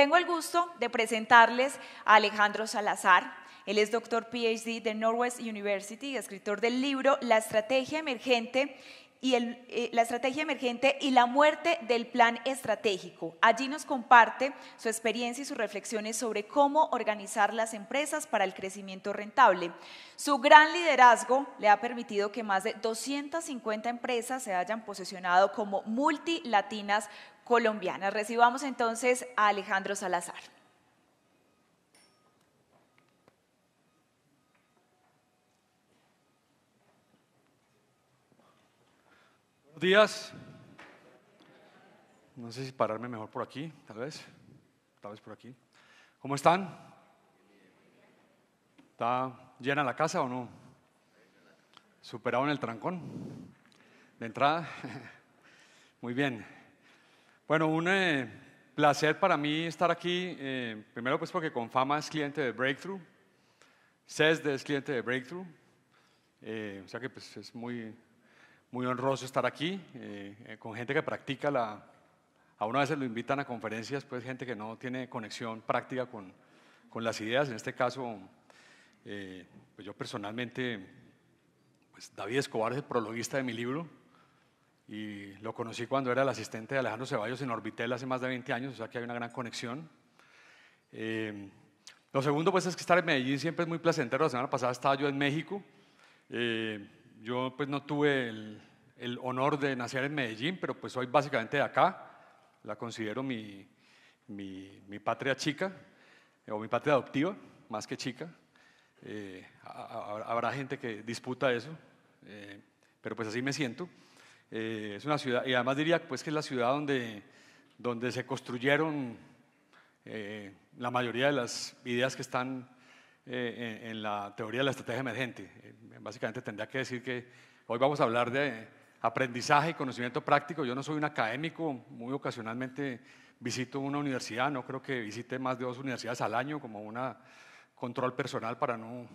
Tengo el gusto de presentarles a Alejandro Salazar. Él es doctor PhD de Norwest University, escritor del libro La estrategia emergente y eh, la estrategia emergente y la muerte del plan estratégico. Allí nos comparte su experiencia y sus reflexiones sobre cómo organizar las empresas para el crecimiento rentable. Su gran liderazgo le ha permitido que más de 250 empresas se hayan posicionado como multilatinas Colombiana. Recibamos entonces a Alejandro Salazar. Buenos días. No sé si pararme mejor por aquí, tal vez. Tal vez por aquí. ¿Cómo están? ¿Está llena la casa o no? ¿Superaron el trancón de entrada? Muy bien. Bueno, un eh, placer para mí estar aquí, eh, primero pues porque fama es cliente de Breakthrough, CESD es cliente de Breakthrough, eh, o sea que pues es muy, muy honroso estar aquí con gente que practica la... A una vez lo invitan a conferencias, pues gente que no tiene conexión práctica con, las ideas, en este caso pues yo personalmente, pues David Escobar es el prologuista de mi libro y lo conocí cuando era el asistente de Alejandro Ceballos en Orbitel hace más de 20 años, o sea que hay una gran conexión. Eh, lo segundo pues es que estar en Medellín siempre es muy placentero, la semana pasada estaba yo en México, eh, yo pues no tuve el, honor de nacer en Medellín, pero pues soy básicamente de acá, la considero mi, patria chica, eh, o mi patria adoptiva, más que chica. habrá gente que disputa eso, pero pues así me siento. Eh, es una ciudad, y además diría pues, que es la ciudad donde, se construyeron eh, la mayoría de las ideas que están eh, en, la teoría de la estrategia emergente. básicamente tendría que decir que hoy vamos a hablar de aprendizaje y conocimiento práctico. Yo no soy un académico, muy ocasionalmente visito una universidad, no creo que visite más de dos universidades al año como un control personal para no,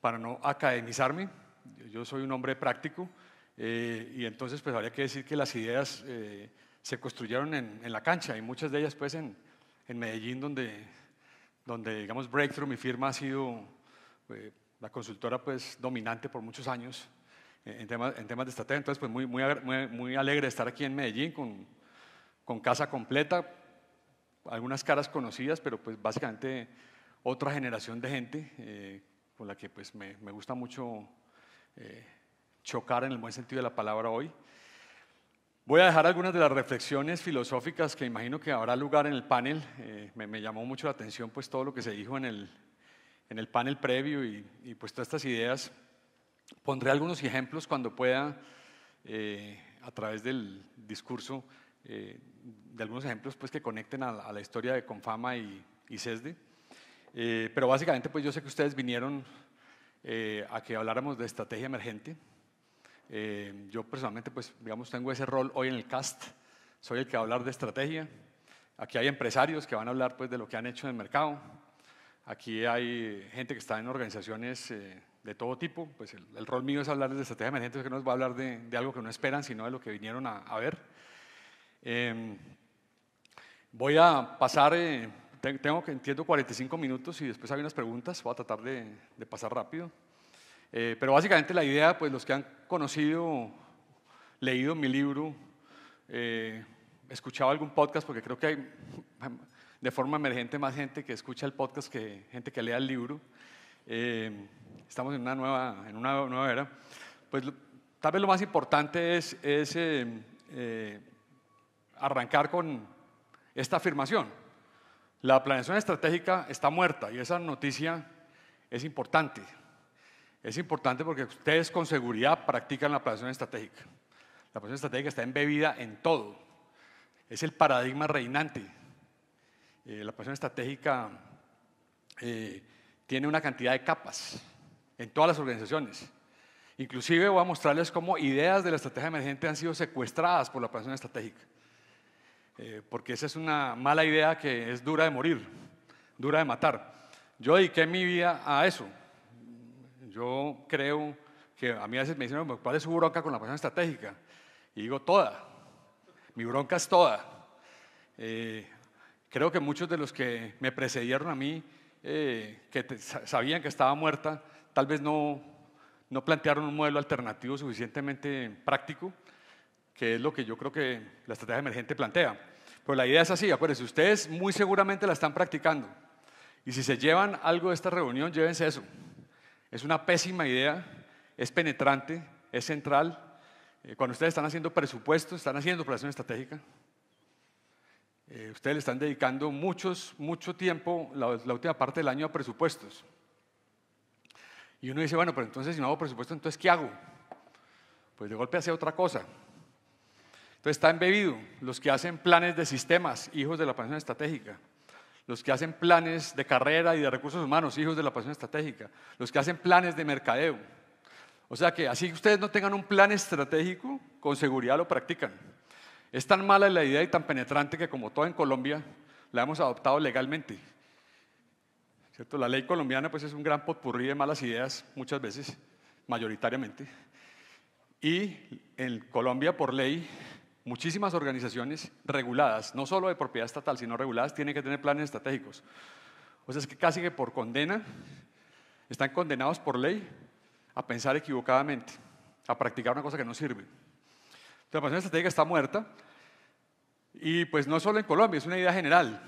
para no academizarme. Yo soy un hombre práctico. Eh, y entonces, pues habría que decir que las ideas eh, se construyeron en, la cancha y muchas de ellas, pues, en, Medellín, donde, donde, digamos, Breakthrough, mi firma, ha sido eh, la consultora, pues, dominante por muchos años en, temas, en temas de estrategia. Entonces, pues, muy, muy, alegre de estar aquí en Medellín con, casa completa, algunas caras conocidas, pero, pues, básicamente otra generación de gente con la que, pues, me, me gusta mucho chocar en el buen sentido de la palabra hoy. Voy a dejar algunas de las reflexiones filosóficas que imagino que habrá lugar en el panel. Eh, me, llamó mucho la atención pues todo lo que se dijo en el, en el panel previo y, pues todas estas ideas. Pondré algunos ejemplos cuando pueda eh, a través del discurso, eh, de algunos ejemplos pues que conecten a la, historia de Confama y, y CESDE. pero básicamente pues yo sé que ustedes vinieron a que habláramos de estrategia emergente. Eh, yo personalmente, pues, digamos, tengo ese rol hoy en el cast. Soy el que va a hablar de estrategia. Aquí hay empresarios que van a hablar, pues, de lo que han hecho en el mercado. Aquí hay gente que está en organizaciones eh, de todo tipo. Pues el, rol mío es hablar de estrategia emergente, que no nos va a hablar de, algo que no esperan, sino de lo que vinieron a, ver. Em, voy a pasar, eh, tengo que entiendo 45 minutos y después hay unas preguntas. Voy a tratar de pasar rápido. Eh, pero básicamente la idea, pues los que han conocido, leído mi libro, eh, escuchado algún podcast, porque creo que hay de forma emergente más gente que escucha el podcast que gente que lea el libro. Eh, estamos en una nueva, en una nueva era. Pues tal vez lo más importante es, es arrancar con esta afirmación. La planeación estratégica está muerta y esa noticia es importante. Es importante porque ustedes con seguridad practican la planeación estratégica. La planeación estratégica está embebida en todo. Es el paradigma reinante. Eh, la planeación estratégica eh, tiene una cantidad de capas en todas las organizaciones. Inclusive voy a mostrarles cómo ideas de la estrategia emergente han sido secuestradas por la planeación estratégica. Eh, porque esa es una mala idea que es dura de morir, dura de matar. Yo dediqué mi vida a eso, yo creo que a mí a veces me dicen, pues, ¿cuál es su bronca con la pasión estratégica? Y digo, toda. Mi bronca es toda. Eh, creo que muchos de los que me precedieron a mí, eh, que sabían que estaba muerta, tal vez no, no plantearon un modelo alternativo suficientemente práctico, que es lo que yo creo que la estrategia emergente plantea. Pero la idea es así, acuérdense, ustedes muy seguramente la están practicando. Y si se llevan algo de esta reunión, llévense eso. Es una pésima idea, es penetrante, es central. Eh, cuando ustedes están haciendo presupuestos, están haciendo planeación estratégica. Eh, ustedes le están dedicando muchos, mucho tiempo, la, última parte del año, a presupuestos. Y uno dice, bueno, pero entonces si no hago presupuesto, entonces ¿qué hago? Pues de golpe hace otra cosa. Entonces está embebido. Los que hacen planes de sistemas, hijos de la planeación estratégica los que hacen planes de carrera y de recursos humanos, hijos de la pasión estratégica, los que hacen planes de mercadeo. O sea que así que ustedes no tengan un plan estratégico, con seguridad lo practican. Es tan mala la idea y tan penetrante que como todo en Colombia, la hemos adoptado legalmente. ¿Cierto? La ley colombiana pues es un gran potpurrí de malas ideas muchas veces, mayoritariamente. Y en Colombia por ley Muchísimas organizaciones reguladas, no solo de propiedad estatal, sino reguladas, tienen que tener planes estratégicos. O sea, es que casi que por condena están condenados por ley a pensar equivocadamente, a practicar una cosa que no sirve. La planificación estratégica está muerta y pues no solo en Colombia, es una idea general.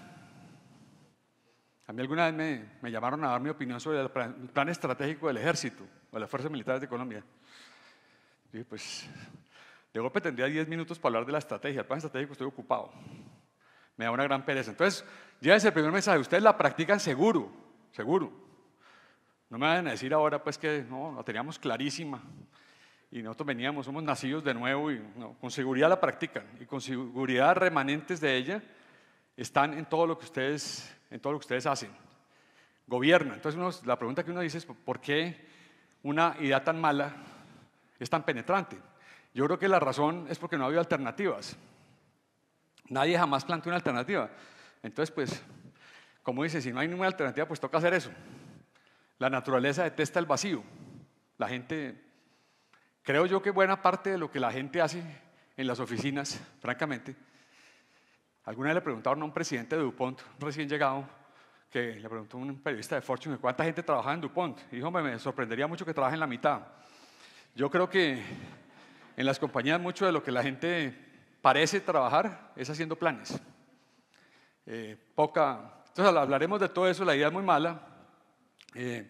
A mí alguna vez me, llamaron a dar mi opinión sobre el plan, estratégico del ejército de las fuerzas militares de Colombia. Y pues de golpe tendría 10 minutos para hablar de la estrategia. El plan estratégico estoy ocupado. Me da una gran pereza. Entonces, ya el primer mensaje. Ustedes la practican seguro, seguro. No me van a decir ahora pues que no, la teníamos clarísima. Y nosotros veníamos, somos nacidos de nuevo y con seguridad la practican. Y con seguridad remanentes de ella están en todo lo que ustedes, en todo lo que ustedes hacen. Gobierna. Entonces, la pregunta que uno dice es, ¿por qué una idea tan mala es tan penetrante? Yo creo que la razón es porque no había alternativas. Nadie jamás planteó una alternativa. Entonces, pues, como dice, si no hay ninguna alternativa, pues toca hacer eso. La naturaleza detesta el vacío. La gente, creo yo que buena parte de lo que la gente hace en las oficinas, francamente, alguna vez le preguntaron a un presidente de DuPont recién llegado, que le preguntó a un periodista de Fortune cuánta gente trabaja en DuPont. Y dijo, me sorprendería mucho que trabajen la mitad. Yo creo que en las compañías mucho de lo que la gente parece trabajar es haciendo planes. Eh, poca, entonces hablaremos de todo eso, la idea es muy mala. Eh,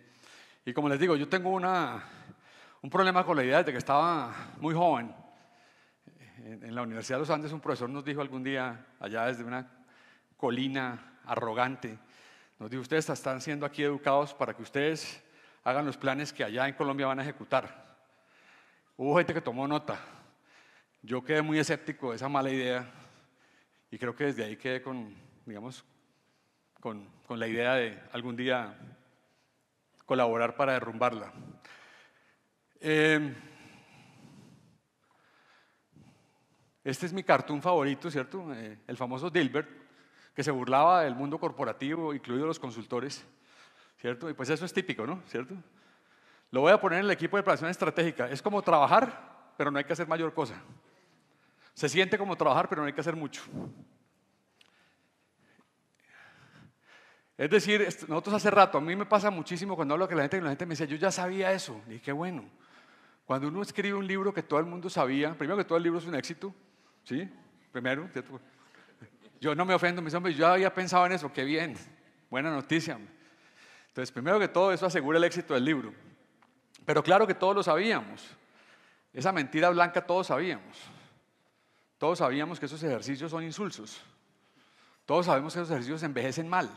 y como les digo, yo tengo un problema con la idea desde que estaba muy joven. Eh, en la Universidad de los Andes un profesor nos dijo algún día, allá desde una colina arrogante, nos dijo, ustedes están siendo aquí educados para que ustedes hagan los planes que allá en Colombia van a ejecutar. Hubo gente que tomó nota. Yo quedé muy escéptico de esa mala idea y creo que desde ahí quedé con, digamos, con, la idea de algún día colaborar para derrumbarla. Eh, este es mi cartoon favorito, ¿cierto? Eh, el famoso Dilbert, que se burlaba del mundo corporativo, incluido los consultores, ¿cierto? Y pues eso es típico, ¿no? ¿Cierto? Lo voy a poner en el equipo de planeación estratégica. Es como trabajar, pero no hay que hacer mayor cosa. Se siente como trabajar, pero no hay que hacer mucho. Es decir, nosotros hace rato, a mí me pasa muchísimo cuando hablo con la gente, que la gente me dice, yo ya sabía eso. Y qué bueno. Cuando uno escribe un libro que todo el mundo sabía, primero que todo el libro es un éxito, ¿sí? Primero, Yo no me ofendo, mis hombre, yo había pensado en eso, qué bien, buena noticia. Entonces, primero que todo, eso asegura el éxito del libro. Pero claro que todos lo sabíamos. Esa mentira blanca todos sabíamos. Todos sabíamos que esos ejercicios son insulsos. Todos sabemos que esos ejercicios envejecen mal.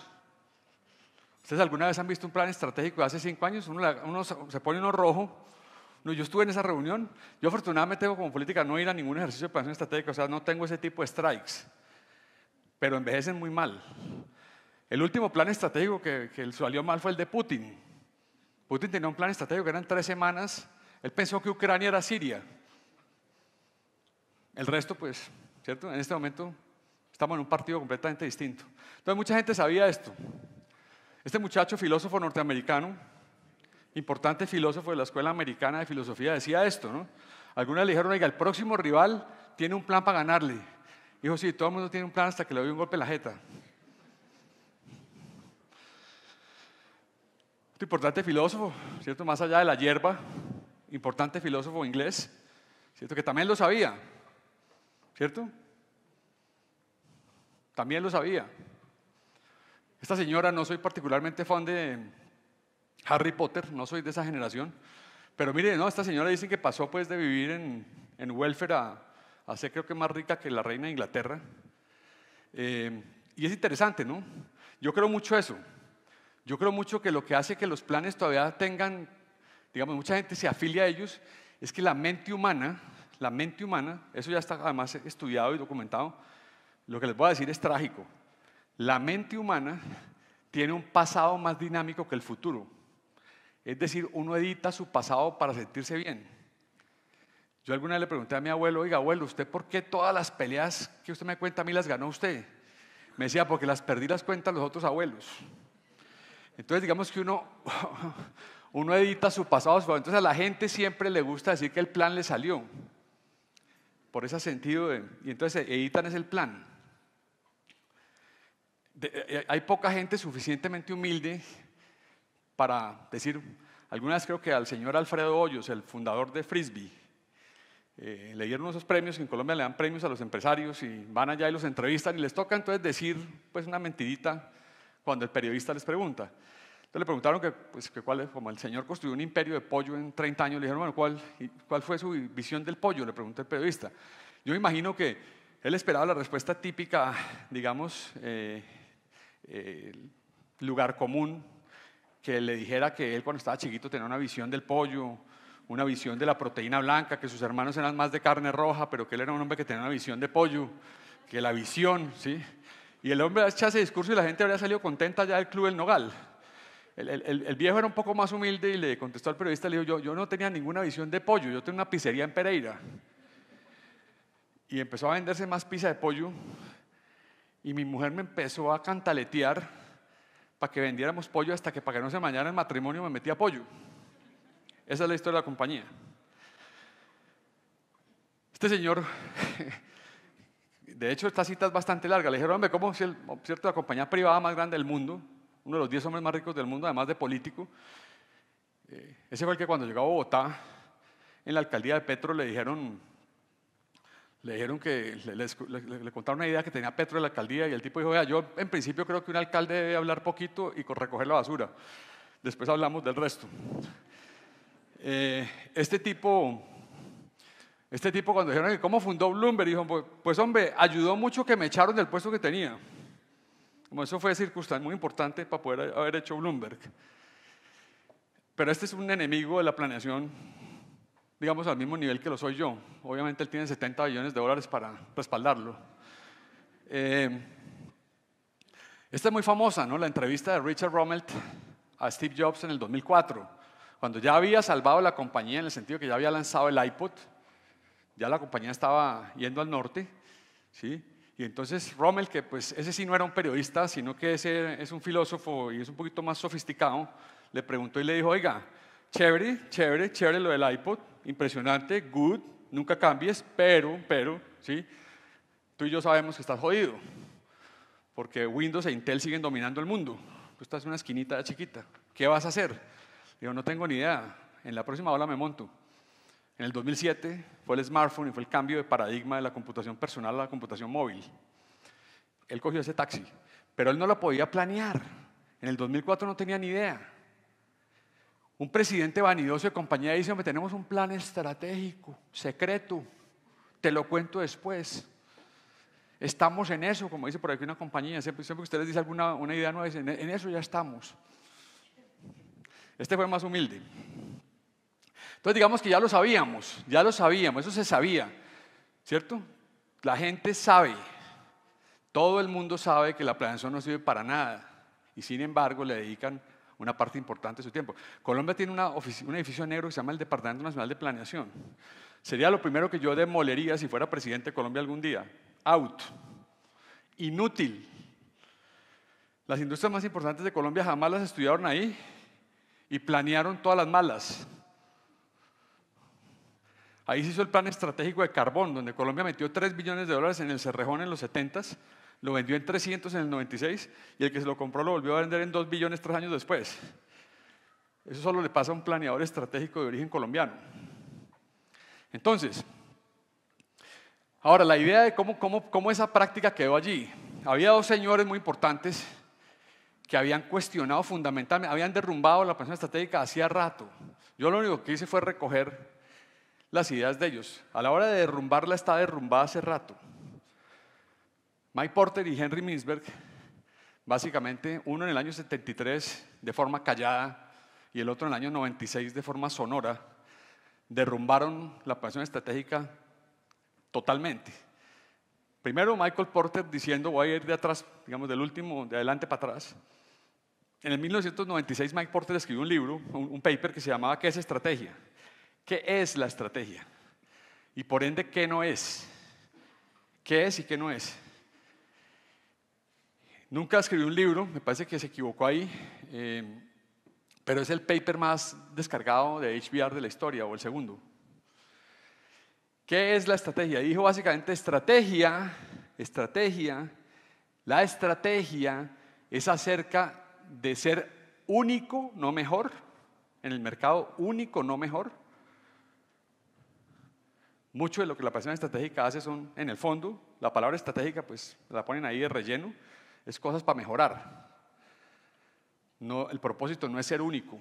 ¿Ustedes alguna vez han visto un plan estratégico de hace cinco años? Uno, se pone uno rojo. No, yo estuve en esa reunión. Yo afortunadamente tengo como política no ir a ningún ejercicio de planeación estratégica, o sea, no tengo ese tipo de strikes. Pero envejecen muy mal. El último plan estratégico que, que salió mal fue el de Putin. Putin tenía un plan estratégico que eran tres semanas. Él pensó que Ucrania era Siria. El resto, pues, ¿cierto? En este momento estamos en un partido completamente distinto. Entonces mucha gente sabía esto. Este muchacho, filósofo norteamericano, importante filósofo de la Escuela Americana de Filosofía, decía esto, ¿no? Algunas le dijeron, oiga, el próximo rival tiene un plan para ganarle. Dijo, sí, todo el mundo tiene un plan hasta que le doy un golpe en la jeta. importante filósofo, ¿cierto? Más allá de la hierba, importante filósofo inglés, ¿cierto? Que también lo sabía, ¿cierto? También lo sabía. Esta señora, no soy particularmente fan de Harry Potter, no soy de esa generación, pero mire, no, esta señora dicen que pasó pues de vivir en, en welfare a, ser creo que más rica que la reina de Inglaterra. Eh, y es interesante, ¿no? Yo creo mucho eso. Yo creo mucho que lo que hace que los planes todavía tengan, digamos, mucha gente se afilia a ellos, es que la mente humana, la mente humana, eso ya está además estudiado y documentado, lo que les voy a decir es trágico. La mente humana tiene un pasado más dinámico que el futuro. Es decir, uno edita su pasado para sentirse bien. Yo alguna vez le pregunté a mi abuelo, oiga abuelo, ¿usted por qué todas las peleas que usted me cuenta a mí las ganó usted? Me decía, porque las perdí las cuentas los otros abuelos. Entonces digamos que uno, uno edita su pasado. Entonces a la gente siempre le gusta decir que el plan le salió. Por ese sentido, de, y entonces editan es el plan. Eh, eh, hay poca gente suficientemente humilde para decir, algunas creo que al señor Alfredo Hoyos, el fundador de Frisbee, eh, le dieron esos premios, en Colombia le dan premios a los empresarios y van allá y los entrevistan y les toca entonces decir pues una mentidita, cuando el periodista les pregunta. Entonces le preguntaron que, pues, que cuál, como el señor construyó un imperio de pollo en 30 años, le dijeron, bueno, ¿cuál, ¿cuál fue su visión del pollo? Le preguntó el periodista. Yo imagino que él esperaba la respuesta típica, digamos, eh, eh, lugar común, que le dijera que él cuando estaba chiquito tenía una visión del pollo, una visión de la proteína blanca, que sus hermanos eran más de carne roja, pero que él era un hombre que tenía una visión de pollo, que la visión, ¿sí? Y el hombre echa ese discurso y la gente habría salido contenta ya del Club El Nogal. El, viejo era un poco más humilde y le contestó al periodista, le dijo, yo, yo no tenía ninguna visión de pollo, yo tenía una pizzería en Pereira. Y empezó a venderse más pizza de pollo y mi mujer me empezó a cantaletear para que vendiéramos pollo hasta que para que no se mañana el matrimonio me metía pollo. Esa es la historia de la compañía. Este señor De hecho, esta cita es bastante larga. Le dijeron, hombre, ¿cómo si cierto, la compañía privada más grande del mundo, uno de los 10 hombres más ricos del mundo, además de político, eh, ese fue el que cuando llegó a Bogotá, en la alcaldía de Petro le dijeron, le dijeron que le, contaron una idea que tenía Petro de la alcaldía y el tipo dijo, vea, yo en principio creo que un alcalde debe hablar poquito y recoger la basura. Después hablamos del resto. Eh, este tipo este tipo cuando dijeron, ¿cómo fundó Bloomberg? Dijo, pues, pues hombre, ayudó mucho que me echaron del puesto que tenía. Como eso fue circunstancia muy importante para poder haber hecho Bloomberg. Pero este es un enemigo de la planeación, digamos, al mismo nivel que lo soy yo. Obviamente él tiene 70 billones de dólares para respaldarlo. Eh, esta es muy famosa, ¿no? La entrevista de Richard Rommel a Steve Jobs en el 2004, cuando ya había salvado la compañía en el sentido que ya había lanzado el iPod, ya la compañía estaba yendo al norte, ¿sí? Y entonces Rommel, que pues ese sí no era un periodista, sino que ese es un filósofo y es un poquito más sofisticado, le preguntó y le dijo, oiga, chévere, chévere, chévere lo del iPod, impresionante, good, nunca cambies, pero, pero, ¿sí? Tú y yo sabemos que estás jodido, porque Windows e Intel siguen dominando el mundo. Tú estás en una esquinita chiquita, ¿qué vas a hacer? Yo no tengo ni idea, en la próxima ola me monto. En el 2007 fue el smartphone y fue el cambio de paradigma de la computación personal a la computación móvil. Él cogió ese taxi, pero él no lo podía planear. En el 2004 no tenía ni idea. Un presidente vanidoso de compañía dice, hombre, tenemos un plan estratégico, secreto, te lo cuento después. Estamos en eso, como dice por aquí una compañía, siempre, que ustedes les dice alguna una idea nueva, dicen, en eso ya estamos. Este fue más humilde. Entonces digamos que ya lo sabíamos, ya lo sabíamos, eso se sabía, ¿cierto? La gente sabe, todo el mundo sabe que la planeación no sirve para nada y sin embargo le dedican una parte importante de su tiempo. Colombia tiene una un edificio negro que se llama el Departamento Nacional de Planeación. Sería lo primero que yo demolería si fuera presidente de Colombia algún día. Out. Inútil. Las industrias más importantes de Colombia jamás las estudiaron ahí y planearon todas las malas. Ahí se hizo el plan estratégico de carbón, donde Colombia metió 3 billones de dólares en el Cerrejón en los 70 lo vendió en 300 en el 96 y el que se lo compró lo volvió a vender en 2 billones tres años después. Eso solo le pasa a un planeador estratégico de origen colombiano. Entonces, ahora la idea de cómo, esa práctica quedó allí. Había dos señores muy importantes que habían cuestionado fundamentalmente, habían derrumbado la planeación estratégica hacía rato. Yo lo único que hice fue recoger las ideas de ellos. A la hora de derrumbarla está derrumbada hace rato. Mike Porter y Henry Minsberg, básicamente uno en el año 73 de forma callada y el otro en el año 96 de forma sonora, derrumbaron la planeación estratégica totalmente. Primero Michael Porter diciendo voy a ir de atrás, digamos del último, de adelante para atrás. En el 1996 Mike Porter escribió un libro, un, paper que se llamaba ¿Qué es estrategia? qué es la estrategia y por ende qué no es. ¿Qué es y qué no es? Nunca escribí un libro, me parece que se equivocó ahí, em, pero es el paper más descargado de HBR de la historia, o el segundo. ¿Qué es la estrategia? Dijo básicamente estrategia, estrategia, la estrategia es acerca de ser único, no mejor, en el mercado único, no mejor, mucho de lo que la pasión estratégica hace son, en el fondo, la palabra estratégica, pues la ponen ahí de relleno, es cosas para mejorar. No, el propósito no es ser único.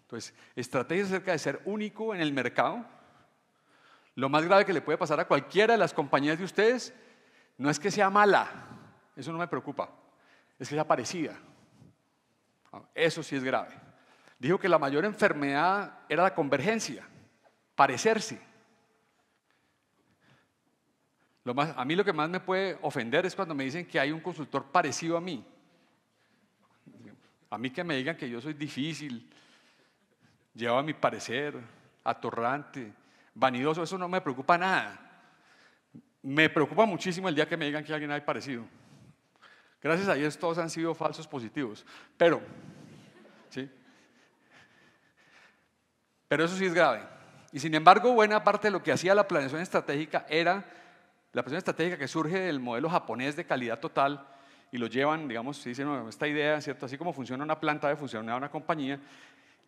Entonces, estrategia acerca de ser único en el mercado. Lo más grave que le puede pasar a cualquiera de las compañías de ustedes no es que sea mala, eso no me preocupa, es que sea parecida. Ah, eso sí es grave. Dijo que la mayor enfermedad era la convergencia, parecerse. Lo más, a mí lo que más me puede ofender es cuando me dicen que hay un consultor parecido a mí. A mí que me digan que yo soy difícil, llevo a mi parecer, atorrante, vanidoso, eso no me preocupa nada. Me preocupa muchísimo el día que me digan que alguien hay parecido. Gracias a Dios todos han sido falsos positivos, pero, ¿sí? Pero eso sí es grave. Y sin embargo, buena parte de lo que hacía la planeación estratégica era la presión estratégica que surge del modelo japonés de calidad total y lo llevan, digamos, si dicen, esta idea, ¿cierto? Así como funciona una planta, debe funcionar una compañía.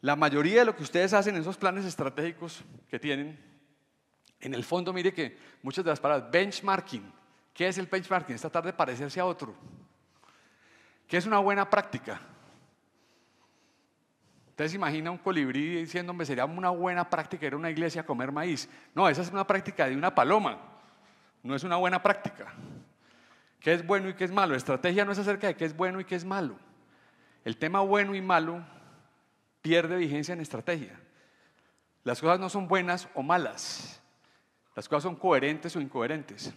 La mayoría de lo que ustedes hacen en esos planes estratégicos que tienen, en el fondo, mire que muchas de las palabras, benchmarking, ¿qué es el benchmarking? Esta tarde de parecerse a otro. ¿Qué es una buena práctica? Ustedes se imagina un colibrí diciéndome, sería una buena práctica ir a una iglesia a comer maíz. No, esa es una práctica de una paloma no es una buena práctica. ¿Qué es bueno y qué es malo? Estrategia no es acerca de qué es bueno y qué es malo. El tema bueno y malo pierde vigencia en estrategia. Las cosas no son buenas o malas. Las cosas son coherentes o incoherentes.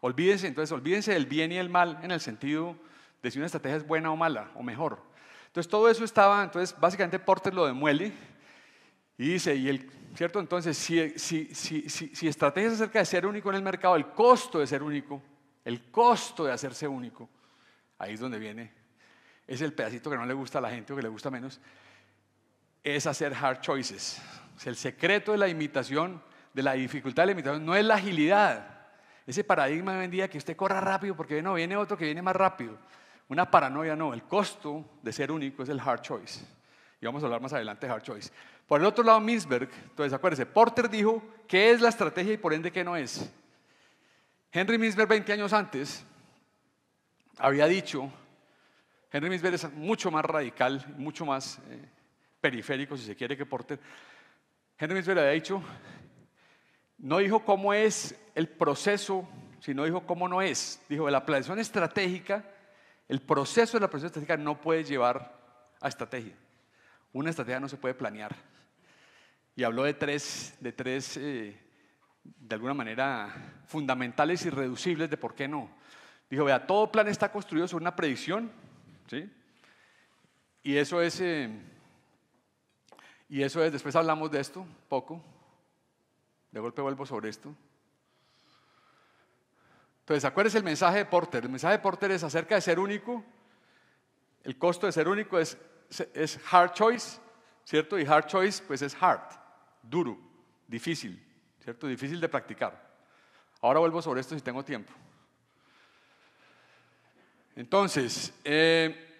Olvídense, entonces, olvídense del bien y el mal en el sentido de si una estrategia es buena o mala o mejor. Entonces, todo eso estaba, entonces, básicamente Porter lo demuele y dice, y el, ¿Cierto? Entonces, si, estrategias acerca de ser único en el mercado, el costo de ser único, el costo de hacerse único, ahí es donde viene, es el pedacito que no le gusta a la gente o que le gusta menos, es hacer hard choices. el secreto de la imitación, de la dificultad de la imitación, no es la agilidad. Ese paradigma de hoy en día que usted corra rápido porque no viene otro que viene más rápido. Una paranoia no, el costo de ser único es el hard choice. Y vamos a hablar más adelante de hard choice. Por el otro lado, Minsberg, entonces acuérdense, Porter dijo qué es la estrategia y por ende qué no es. Henry Minsberg, 20 años antes, había dicho, Henry Minsberg es mucho más radical, mucho más eh, periférico, si se quiere, que Porter. Henry Minsberg había dicho, no dijo cómo es el proceso, sino dijo cómo no es. Dijo, la planeación estratégica, el proceso de la planeación estratégica no puede llevar a estrategia. Una estrategia no se puede planear y habló de tres, de tres eh, de alguna manera, fundamentales y reducibles de por qué no. Dijo, vea, todo plan está construido sobre una predicción, ¿sí? Y eso es, eh, y eso es, después hablamos de esto, poco, de golpe vuelvo sobre esto. Entonces, es el mensaje de Porter. El mensaje de Porter es acerca de ser único. El costo de ser único es, es hard choice, ¿cierto? Y hard choice, pues es hard duro, difícil, ¿cierto? Difícil de practicar. Ahora vuelvo sobre esto si tengo tiempo. Entonces, eh,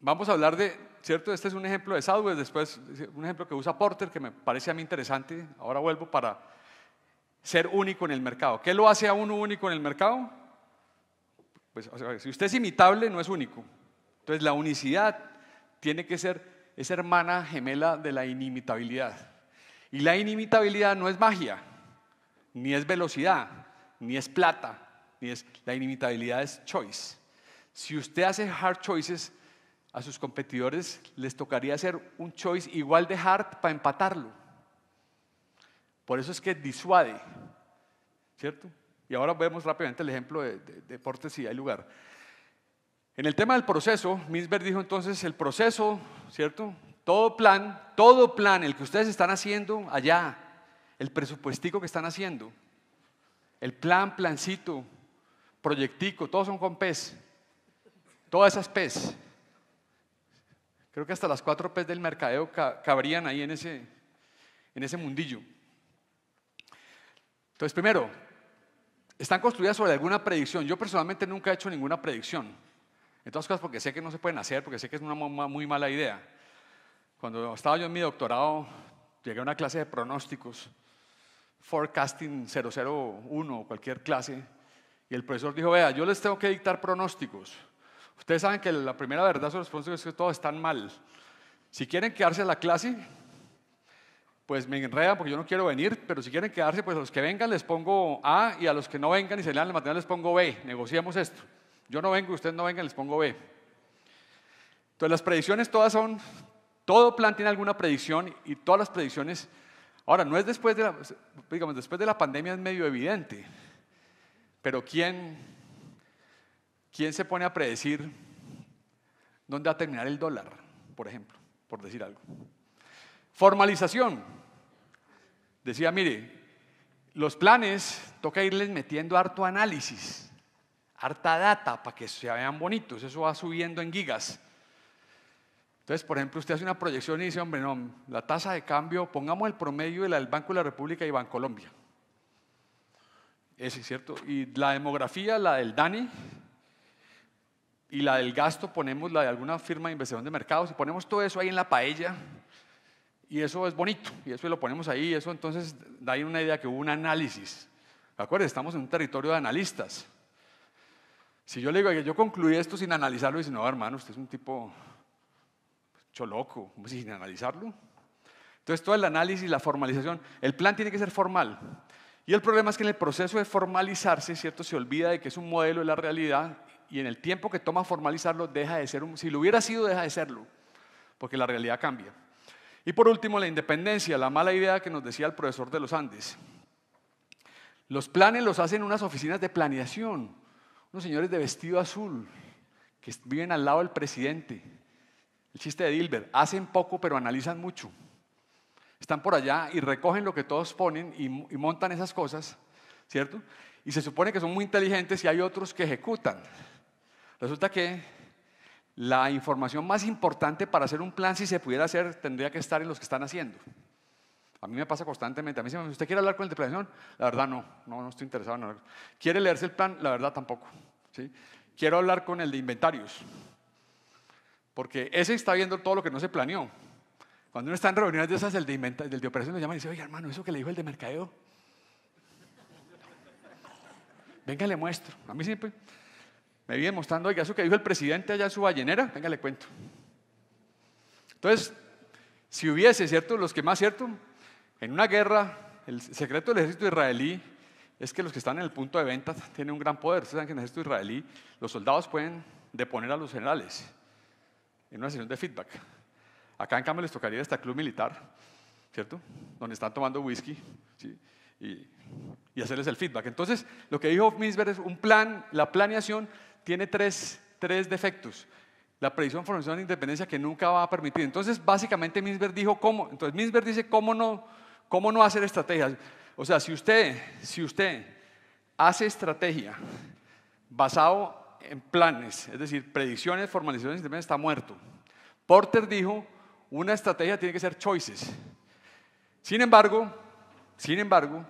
vamos a hablar de, ¿cierto? Este es un ejemplo de Sadwell, después un ejemplo que usa Porter que me parece a mí interesante. Ahora vuelvo para ser único en el mercado. ¿Qué lo hace a uno único en el mercado? Pues, si usted es imitable, no es único. Entonces, la unicidad tiene que ser es hermana gemela de la inimitabilidad. Y la inimitabilidad no es magia, ni es velocidad, ni es plata, ni es... La inimitabilidad es choice. Si usted hace hard choices, a sus competidores les tocaría hacer un choice igual de hard para empatarlo. Por eso es que disuade, ¿cierto? Y ahora vemos rápidamente el ejemplo de, de deportes si hay lugar. En el tema del proceso, Minsberg dijo entonces, el proceso, ¿cierto? Todo plan, todo plan, el que ustedes están haciendo allá, el presupuestico que están haciendo, el plan, plancito, proyectico, todos son con PES. todas esas PES. Creo que hasta las cuatro PES del mercadeo cabrían ahí en ese, en ese mundillo. Entonces, primero, están construidas sobre alguna predicción. Yo personalmente nunca he hecho ninguna predicción. En todas cosas porque sé que no se pueden hacer, porque sé que es una muy mala idea. Cuando estaba yo en mi doctorado, llegué a una clase de pronósticos, Forecasting 001 o cualquier clase, y el profesor dijo, vea, yo les tengo que dictar pronósticos. Ustedes saben que la primera verdad sobre los pronósticos es que todos están mal. Si quieren quedarse a la clase, pues me enredan porque yo no quiero venir, pero si quieren quedarse, pues a los que vengan les pongo A y a los que no vengan y se lean el material les pongo B. Negociamos esto. Yo no vengo, ustedes no vengan, les pongo B. Entonces las predicciones todas son, todo plan tiene alguna predicción y todas las predicciones, ahora no es después de la, digamos, después de la pandemia es medio evidente, pero ¿quién, quién se pone a predecir dónde va a terminar el dólar, por ejemplo, por decir algo? Formalización. Decía, mire, los planes toca irles metiendo harto análisis harta data para que se vean bonitos, eso va subiendo en gigas. Entonces, por ejemplo, usted hace una proyección y dice, hombre, no, la tasa de cambio, pongamos el promedio de la del Banco de la República y Bancolombia. Eso es cierto. Y la demografía, la del DANI, y la del gasto, ponemos la de alguna firma de inversión de mercados y ponemos todo eso ahí en la paella. Y eso es bonito, y eso lo ponemos ahí, y eso entonces da ahí una idea que hubo un análisis. ¿De acuerdo? Estamos en un territorio de analistas. Si yo le digo, yo concluí esto sin analizarlo, dice, no, hermano, usted es un tipo choloco, sin analizarlo. Entonces, todo el análisis, la formalización, el plan tiene que ser formal. Y el problema es que en el proceso de formalizarse, ¿cierto? Se olvida de que es un modelo de la realidad y en el tiempo que toma formalizarlo deja de ser, un, si lo hubiera sido, deja de serlo, porque la realidad cambia. Y por último, la independencia, la mala idea que nos decía el profesor de los Andes. Los planes los hacen unas oficinas de planeación unos señores de vestido azul que viven al lado del presidente. El chiste de Dilbert, hacen poco pero analizan mucho. Están por allá y recogen lo que todos ponen y, y montan esas cosas, ¿cierto? Y se supone que son muy inteligentes y hay otros que ejecutan. Resulta que la información más importante para hacer un plan, si se pudiera hacer, tendría que estar en los que están haciendo. A mí me pasa constantemente. A mí se me dice, ¿usted quiere hablar con el de planeación? La verdad no, no, no estoy interesado en ¿Quiere leerse el plan? La verdad tampoco. ¿sí? Quiero hablar con el de inventarios, porque ese está viendo todo lo que no se planeó. Cuando uno está en reuniones de esas, el de, de operaciones le llama y dice, oye hermano, eso que le dijo el de mercadeo. Venga, le muestro. A mí siempre me viene mostrando, oiga, eso que dijo el presidente allá en su ballenera, venga, le cuento. Entonces, si hubiese, ¿cierto? Los que más, ¿cierto? En una guerra, el secreto del ejército israelí es que los que están en el punto de venta tienen un gran poder. Ustedes saben que en el ejército israelí los soldados pueden deponer a los generales en una sesión de feedback. Acá en cambio les tocaría esta club militar, ¿cierto? Donde están tomando whisky y, hacerles el feedback. Entonces, lo que dijo Misber es un plan, la planeación tiene tres, tres defectos. La predicción, formación de independencia que nunca va a permitir. Entonces, básicamente Minsberg dijo cómo. Entonces, Misber dice cómo no ¿Cómo no hacer estrategias? O sea, si usted, si usted hace estrategia basado en planes, es decir, predicciones, formalizaciones, está muerto. Porter dijo, una estrategia tiene que ser choices. Sin embargo, sin embargo,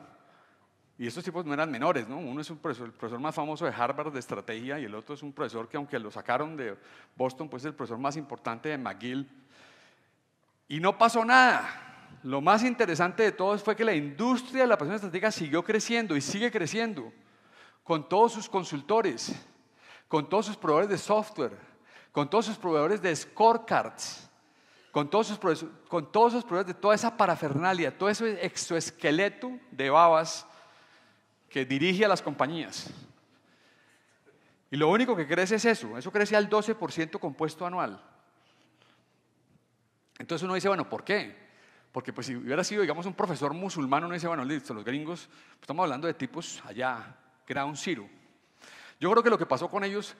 y estos tipos no eran menores, ¿no? Uno es un el profesor más famoso de Harvard de estrategia y el otro es un profesor que aunque lo sacaron de Boston, pues es el profesor más importante de McGill. Y no pasó nada. Lo más interesante de todo fue que la industria de la pasión estratégica siguió creciendo y sigue creciendo con todos sus consultores, con todos sus proveedores de software, con todos sus proveedores de scorecards, con todos sus, con todos sus proveedores de toda esa parafernalia, todo ese exoesqueleto de babas que dirige a las compañías. Y lo único que crece es eso, eso crece al 12% compuesto anual. Entonces uno dice, bueno, ¿por qué? Porque pues si hubiera sido, digamos, un profesor musulmán, uno dice, bueno, listo, los gringos, pues, estamos hablando de tipos allá, ground zero. Yo creo que lo que pasó con ellos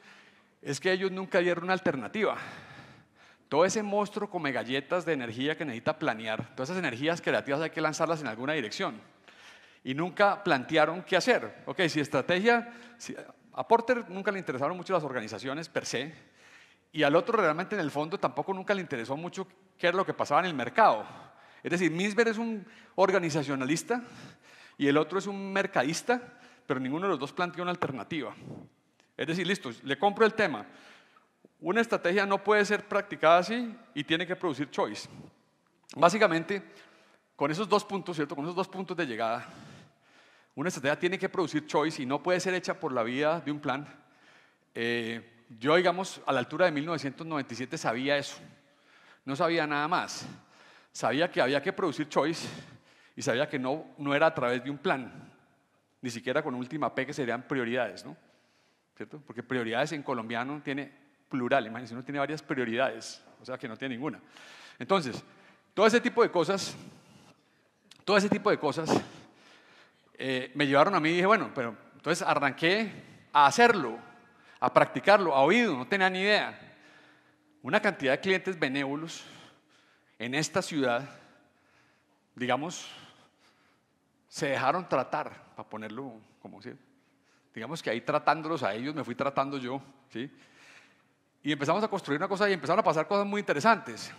es que ellos nunca dieron una alternativa. Todo ese monstruo come galletas de energía que necesita planear, todas esas energías creativas hay que lanzarlas en alguna dirección. Y nunca plantearon qué hacer. Ok, si estrategia, a Porter nunca le interesaron mucho las organizaciones per se, y al otro realmente en el fondo tampoco nunca le interesó mucho qué era lo que pasaba en el mercado. Es decir, Misber es un organizacionalista y el otro es un mercadista, pero ninguno de los dos plantea una alternativa. Es decir, listo, le compro el tema. Una estrategia no puede ser practicada así y tiene que producir choice. Básicamente, con esos dos puntos, ¿cierto? Con esos dos puntos de llegada, una estrategia tiene que producir choice y no puede ser hecha por la vía de un plan. Eh, yo, digamos, a la altura de 1997 sabía eso. No sabía nada más sabía que había que producir choice y sabía que no, no era a través de un plan, ni siquiera con última P que serían prioridades, ¿no? ¿Cierto? Porque prioridades en colombiano tiene plural, imagínense, uno tiene varias prioridades, o sea que no tiene ninguna. Entonces, todo ese tipo de cosas, todo ese tipo de cosas eh, me llevaron a mí y dije, bueno, pero entonces arranqué a hacerlo, a practicarlo, a oído, no tenía ni idea. Una cantidad de clientes benévolos en esta ciudad, digamos, se dejaron tratar, para ponerlo como si, digamos que ahí tratándolos a ellos, me fui tratando yo, ¿sí? Y empezamos a construir una cosa y empezaron a pasar cosas muy interesantes.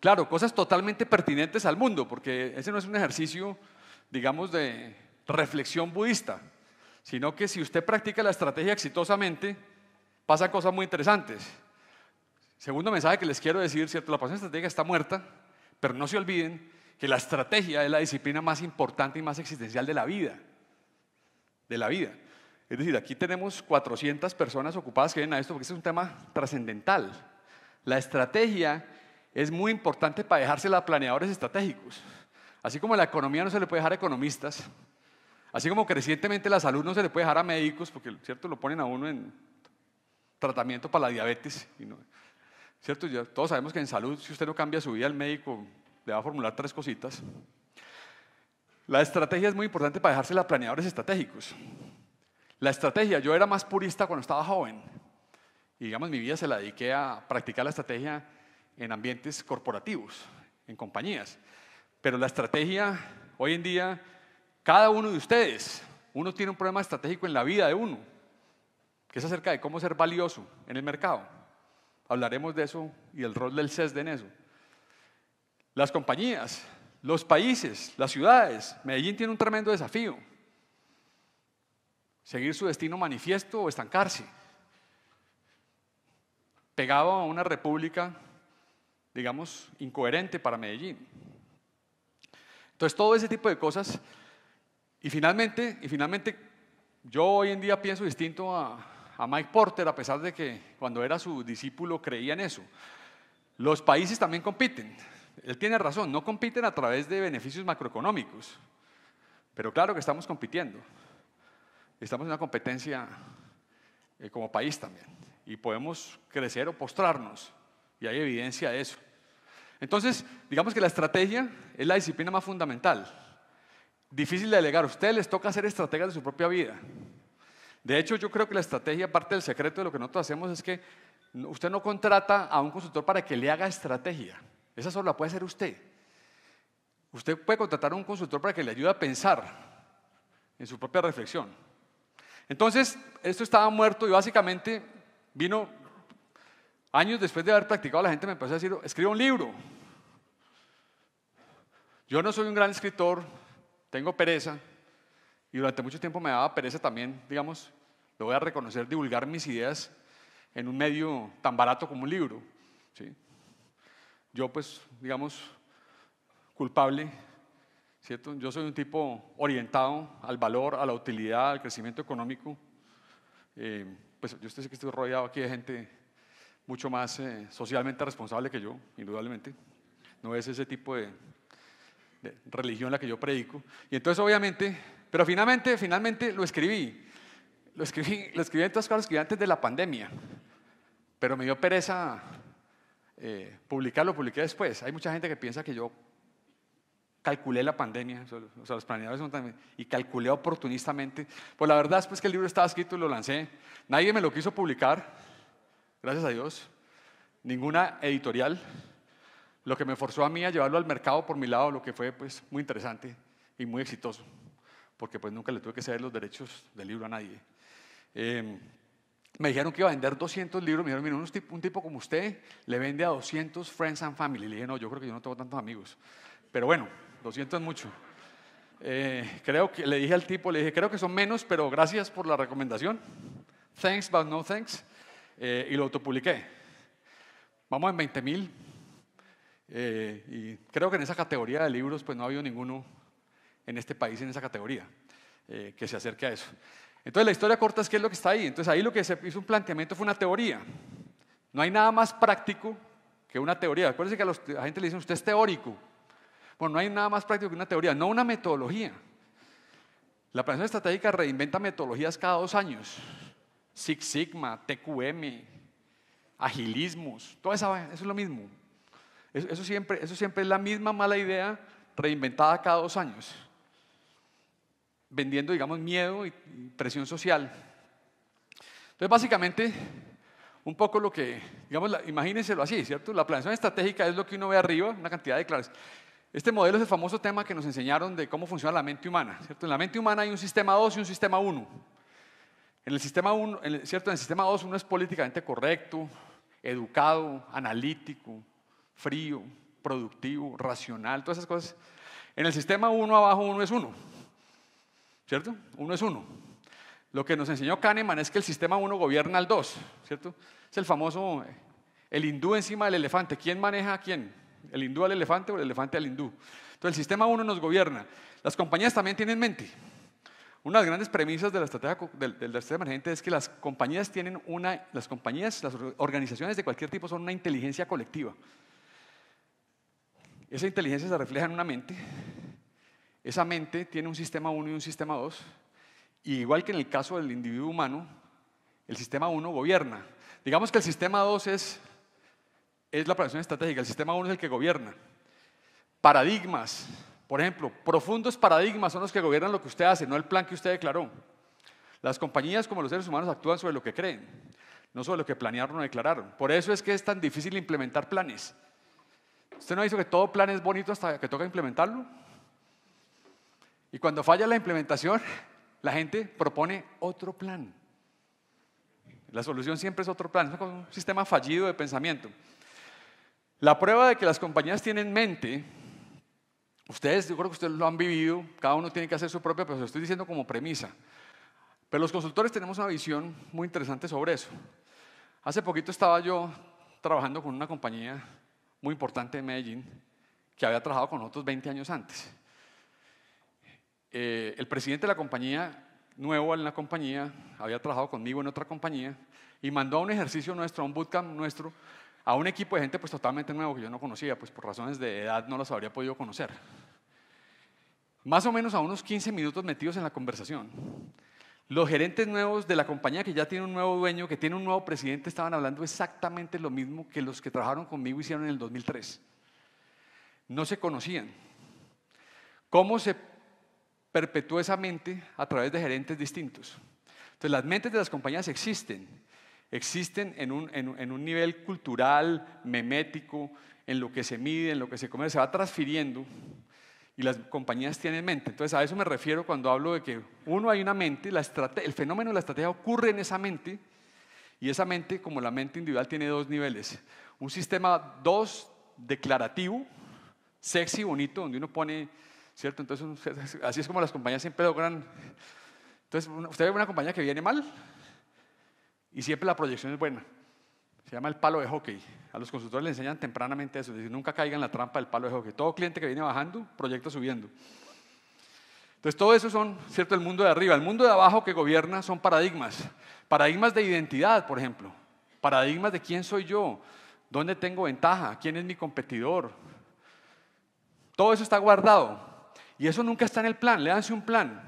Claro, cosas totalmente pertinentes al mundo, porque ese no es un ejercicio, digamos, de reflexión budista, sino que si usted practica la estrategia exitosamente, pasan cosas muy interesantes. Segundo mensaje que les quiero decir, ¿cierto? La pasión estratégica está muerta, pero no se olviden que la estrategia es la disciplina más importante y más existencial de la vida. De la vida. Es decir, aquí tenemos 400 personas ocupadas que ven a esto porque este es un tema trascendental. La estrategia es muy importante para dejársela a planeadores estratégicos. Así como la economía no se le puede dejar a economistas, así como crecientemente la salud no se le puede dejar a médicos, porque cierto lo ponen a uno en tratamiento para la diabetes y no, ¿Cierto? todos sabemos que en salud, si usted no cambia su vida, el médico le va a formular tres cositas. La estrategia es muy importante para dejársela a planeadores estratégicos. La estrategia, yo era más purista cuando estaba joven. Y digamos, mi vida se la dediqué a practicar la estrategia en ambientes corporativos, en compañías. Pero la estrategia, hoy en día, cada uno de ustedes, uno tiene un problema estratégico en la vida de uno, que es acerca de cómo ser valioso en el mercado. Hablaremos de eso y el rol del CESD en eso. Las compañías, los países, las ciudades. Medellín tiene un tremendo desafío. Seguir su destino manifiesto o estancarse. Pegado a una república, digamos, incoherente para Medellín. Entonces, todo ese tipo de cosas. Y finalmente, y finalmente yo hoy en día pienso distinto a, a Mike Porter, a pesar de que cuando era su discípulo creía en eso. Los países también compiten. Él tiene razón, no compiten a través de beneficios macroeconómicos, pero claro que estamos compitiendo. Estamos en una competencia eh, como país también y podemos crecer o postrarnos y hay evidencia de eso. Entonces, digamos que la estrategia es la disciplina más fundamental. Difícil de alegar. A ustedes les toca ser estrategas de su propia vida. De hecho, yo creo que la estrategia, parte del secreto de lo que nosotros hacemos es que usted no contrata a un consultor para que le haga estrategia. Esa solo la puede hacer usted. Usted puede contratar a un consultor para que le ayude a pensar en su propia reflexión. Entonces, esto estaba muerto y básicamente vino, años después de haber practicado, la gente me empezó a decir, escribe un libro. Yo no soy un gran escritor, tengo pereza, y durante mucho tiempo me daba pereza también, digamos, lo voy a reconocer, divulgar mis ideas en un medio tan barato como un libro. ¿sí? Yo, pues, digamos, culpable, ¿cierto? Yo soy un tipo orientado al valor, a la utilidad, al crecimiento económico. Eh, pues yo sé que estoy rodeado aquí de gente mucho más eh, socialmente responsable que yo, indudablemente. No es ese tipo de religión la que yo predico. Y entonces, obviamente, pero finalmente, finalmente lo escribí. Lo escribí, lo escribí en todas cosas, antes de la pandemia. Pero me dio pereza eh, publicar, lo publiqué después. Hay mucha gente que piensa que yo calculé la pandemia, o sea, los planeadores son también, y calculé oportunistamente. Pues la verdad es que el libro estaba escrito y lo lancé. Nadie me lo quiso publicar, gracias a Dios. Ninguna editorial. Lo que me forzó a mí a llevarlo al mercado por mi lado, lo que fue pues muy interesante y muy exitoso porque pues nunca le tuve que ceder los derechos del libro a nadie. Em, me dijeron que iba a vender 200 libros, me dijeron, mira, un tipo, un tipo como usted le vende a 200 friends and family. Le dije, no, yo creo que yo no tengo tantos amigos. Pero bueno, 200 es mucho. Eh, creo que le dije al tipo, le dije, creo que son menos, pero gracias por la recomendación. Thanks, but no thanks. Eh, y lo autopubliqué. Vamos en 20 mil. Eh, y creo que en esa categoría de libros, pues no ha habido ninguno en este país en esa categoría, eh, que se acerque a eso. Entonces la historia corta es qué es lo que está ahí. Entonces ahí lo que se hizo un planteamiento fue una teoría. No hay nada más práctico que una teoría. Acuérdense que a, la gente le dicen, usted es teórico. Bueno, no hay nada más práctico que una teoría, no una metodología. La planificación estratégica reinventa metodologías cada dos años. Six Sigma, TQM, agilismos, toda esa, eso es lo mismo. siempre, eso siempre es la misma mala idea reinventada cada dos años vendiendo, digamos, miedo y presión social. Entonces, básicamente, un poco lo que, digamos, imagínenselo así, ¿cierto? La planeación estratégica es lo que uno ve arriba, una cantidad de claves. Este modelo es el famoso tema que nos enseñaron de cómo funciona la mente humana, ¿cierto? En la mente humana hay un sistema 2 y un sistema 1. En el sistema 1, ¿cierto? En el sistema 2 uno es políticamente correcto, educado, analítico, frío, productivo, racional, todas esas cosas. En el sistema 1 abajo uno es uno ¿cierto? Uno es uno. Lo que nos enseñó Kahneman es que el sistema uno gobierna al dos, ¿cierto? Es el famoso, eh, el hindú encima del elefante. ¿Quién maneja a quién? ¿El hindú al elefante o el elefante al hindú? Entonces el sistema uno nos gobierna. Las compañías también tienen mente. Una de las grandes premisas de la estrategia del, tercer emergente es que las compañías tienen una, las compañías, las organizaciones de cualquier tipo son una inteligencia colectiva. Esa inteligencia se refleja en una mente esa mente tiene un sistema 1 y un sistema 2, y igual que en el caso del individuo humano, el sistema 1 gobierna. Digamos que el sistema 2 es, la planeación estratégica, el sistema 1 es el que gobierna. Paradigmas, por ejemplo, profundos paradigmas son los que gobiernan lo que usted hace, no el plan que usted declaró. Las compañías como los seres humanos actúan sobre lo que creen, no sobre lo que planearon o declararon. Por eso es que es tan difícil implementar planes. ¿Usted no ha dicho que todo plan es bonito hasta que toca implementarlo? Y cuando falla la implementación, la gente propone otro plan. La solución siempre es otro plan, es un sistema fallido de pensamiento. La prueba de que las compañías tienen mente, ustedes, yo creo que ustedes lo han vivido, cada uno tiene que hacer su propia, pero se lo estoy diciendo como premisa. Pero los consultores tenemos una visión muy interesante sobre eso. Hace poquito estaba yo trabajando con una compañía muy importante en Medellín que había trabajado con otros 20 años antes. Eh, el presidente de la compañía, nuevo en la compañía, había trabajado conmigo en otra compañía, y mandó a un ejercicio nuestro, a un bootcamp nuestro, a un equipo de gente pues totalmente nuevo que yo no conocía, pues por razones de edad no los habría podido conocer. Más o menos a unos 15 minutos metidos en la conversación. Los gerentes nuevos de la compañía que ya tiene un nuevo dueño, que tiene un nuevo presidente, estaban hablando exactamente lo mismo que los que trabajaron conmigo hicieron en el 2003. No se conocían. ¿Cómo se perpetúa esa mente a través de gerentes distintos. Entonces, las mentes de las compañías existen. Existen en un, nivel cultural, memético, en lo que se mide, en lo que se come, se va transfiriendo y las compañías tienen mente. Entonces, a eso me refiero cuando hablo de que uno hay una mente, el fenómeno de la estrategia ocurre en esa mente y esa mente, como la mente individual, tiene dos niveles. Un sistema dos declarativo, sexy, bonito, donde uno pone ¿Cierto? Entonces, así es como las compañías siempre logran. Entonces, usted ve una compañía que viene mal y siempre la proyección es buena. Se llama el palo de hockey. A los consultores les enseñan tempranamente eso. decir, nunca caigan en la trampa del palo de hockey. Todo cliente que viene bajando, proyecta subiendo. Entonces, todo eso son, ¿cierto? El mundo de arriba. El mundo de abajo que gobierna son paradigmas. Paradigmas de identidad, por ejemplo. Paradigmas de quién soy yo, dónde tengo ventaja, quién es mi competidor. Todo eso está guardado. Y eso nunca está en el plan, léanse un plan.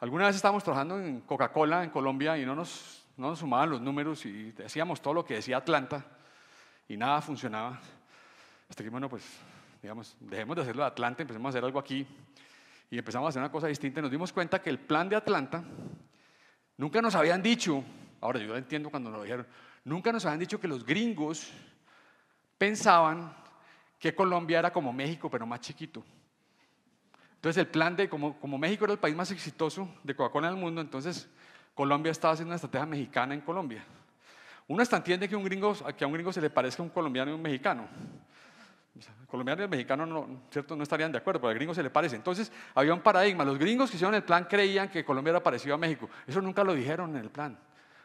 Alguna vez estábamos trabajando en Coca-Cola en Colombia y no nos, no nos sumaban los números y decíamos todo lo que decía Atlanta y nada funcionaba. Hasta que, bueno, pues, digamos, dejemos de hacerlo de Atlanta, empecemos a hacer algo aquí y empezamos a hacer una cosa distinta. nos dimos cuenta que el plan de Atlanta nunca nos habían dicho, ahora yo lo entiendo cuando nos lo dijeron, nunca nos habían dicho que los gringos pensaban que Colombia era como México, pero más chiquito. Entonces el plan de, como, México era el país más exitoso de Coca-Cola en el mundo, entonces Colombia estaba haciendo una estrategia mexicana en Colombia. Uno está entiende que, un gringo, que a un gringo se le parezca un colombiano y un mexicano. colombiano y el mexicano no, ¿cierto? no estarían de acuerdo, pero al gringo se le parece. Entonces había un paradigma. Los gringos que hicieron el plan creían que Colombia era parecido a México. Eso nunca lo dijeron en el plan.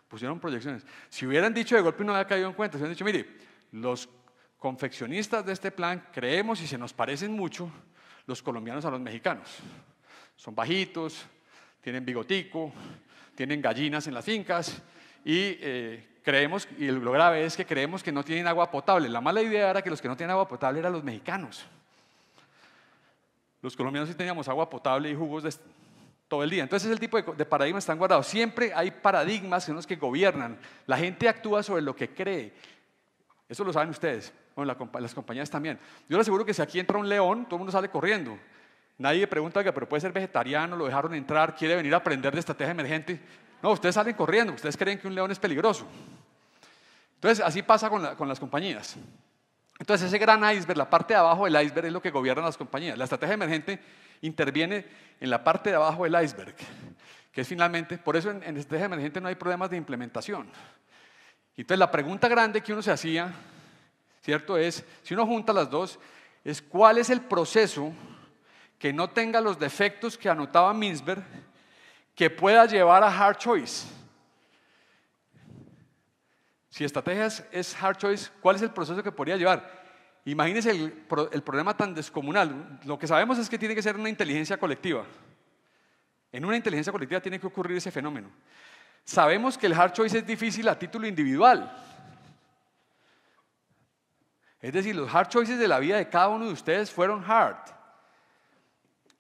Pusieron proyecciones. Si hubieran dicho de golpe no había caído en cuenta, si hubieran dicho, mire, los confeccionistas de este plan creemos y se nos parecen mucho, los colombianos a los mexicanos. Son bajitos, tienen bigotico, tienen gallinas en las fincas y eh, creemos, y lo grave es que creemos que no tienen agua potable. La mala idea era que los que no tienen agua potable eran los mexicanos. Los colombianos sí teníamos agua potable y jugos todo el día. Entonces el tipo de, de paradigmas están guardados. Siempre hay paradigmas son los que gobiernan. La gente actúa sobre lo que cree. Eso lo saben ustedes. Bueno, las compañías también. Yo les aseguro que si aquí entra un león, todo el mundo sale corriendo. Nadie pregunta, pero puede ser vegetariano, lo dejaron entrar, quiere venir a aprender de estrategia emergente. No, ustedes salen corriendo, ustedes creen que un león es peligroso. Entonces, así pasa con, con las compañías. Entonces, ese gran iceberg, la parte de abajo del iceberg es lo que gobiernan las compañías. La estrategia emergente interviene en la parte de abajo del iceberg, que es finalmente, por eso en, en estrategia emergente no hay problemas de implementación. Entonces, la pregunta grande que uno se hacía ¿cierto? Es, si uno junta las dos, es cuál es el proceso que no tenga los defectos que anotaba Minsberg, que pueda llevar a hard choice. Si estrategias es hard choice, ¿cuál es el proceso que podría llevar? Imagínense el, el, problema tan descomunal. Lo que sabemos es que tiene que ser una inteligencia colectiva. En una inteligencia colectiva tiene que ocurrir ese fenómeno. Sabemos que el hard choice es difícil a título individual, es decir, los hard choices de la vida de cada uno de ustedes fueron hard.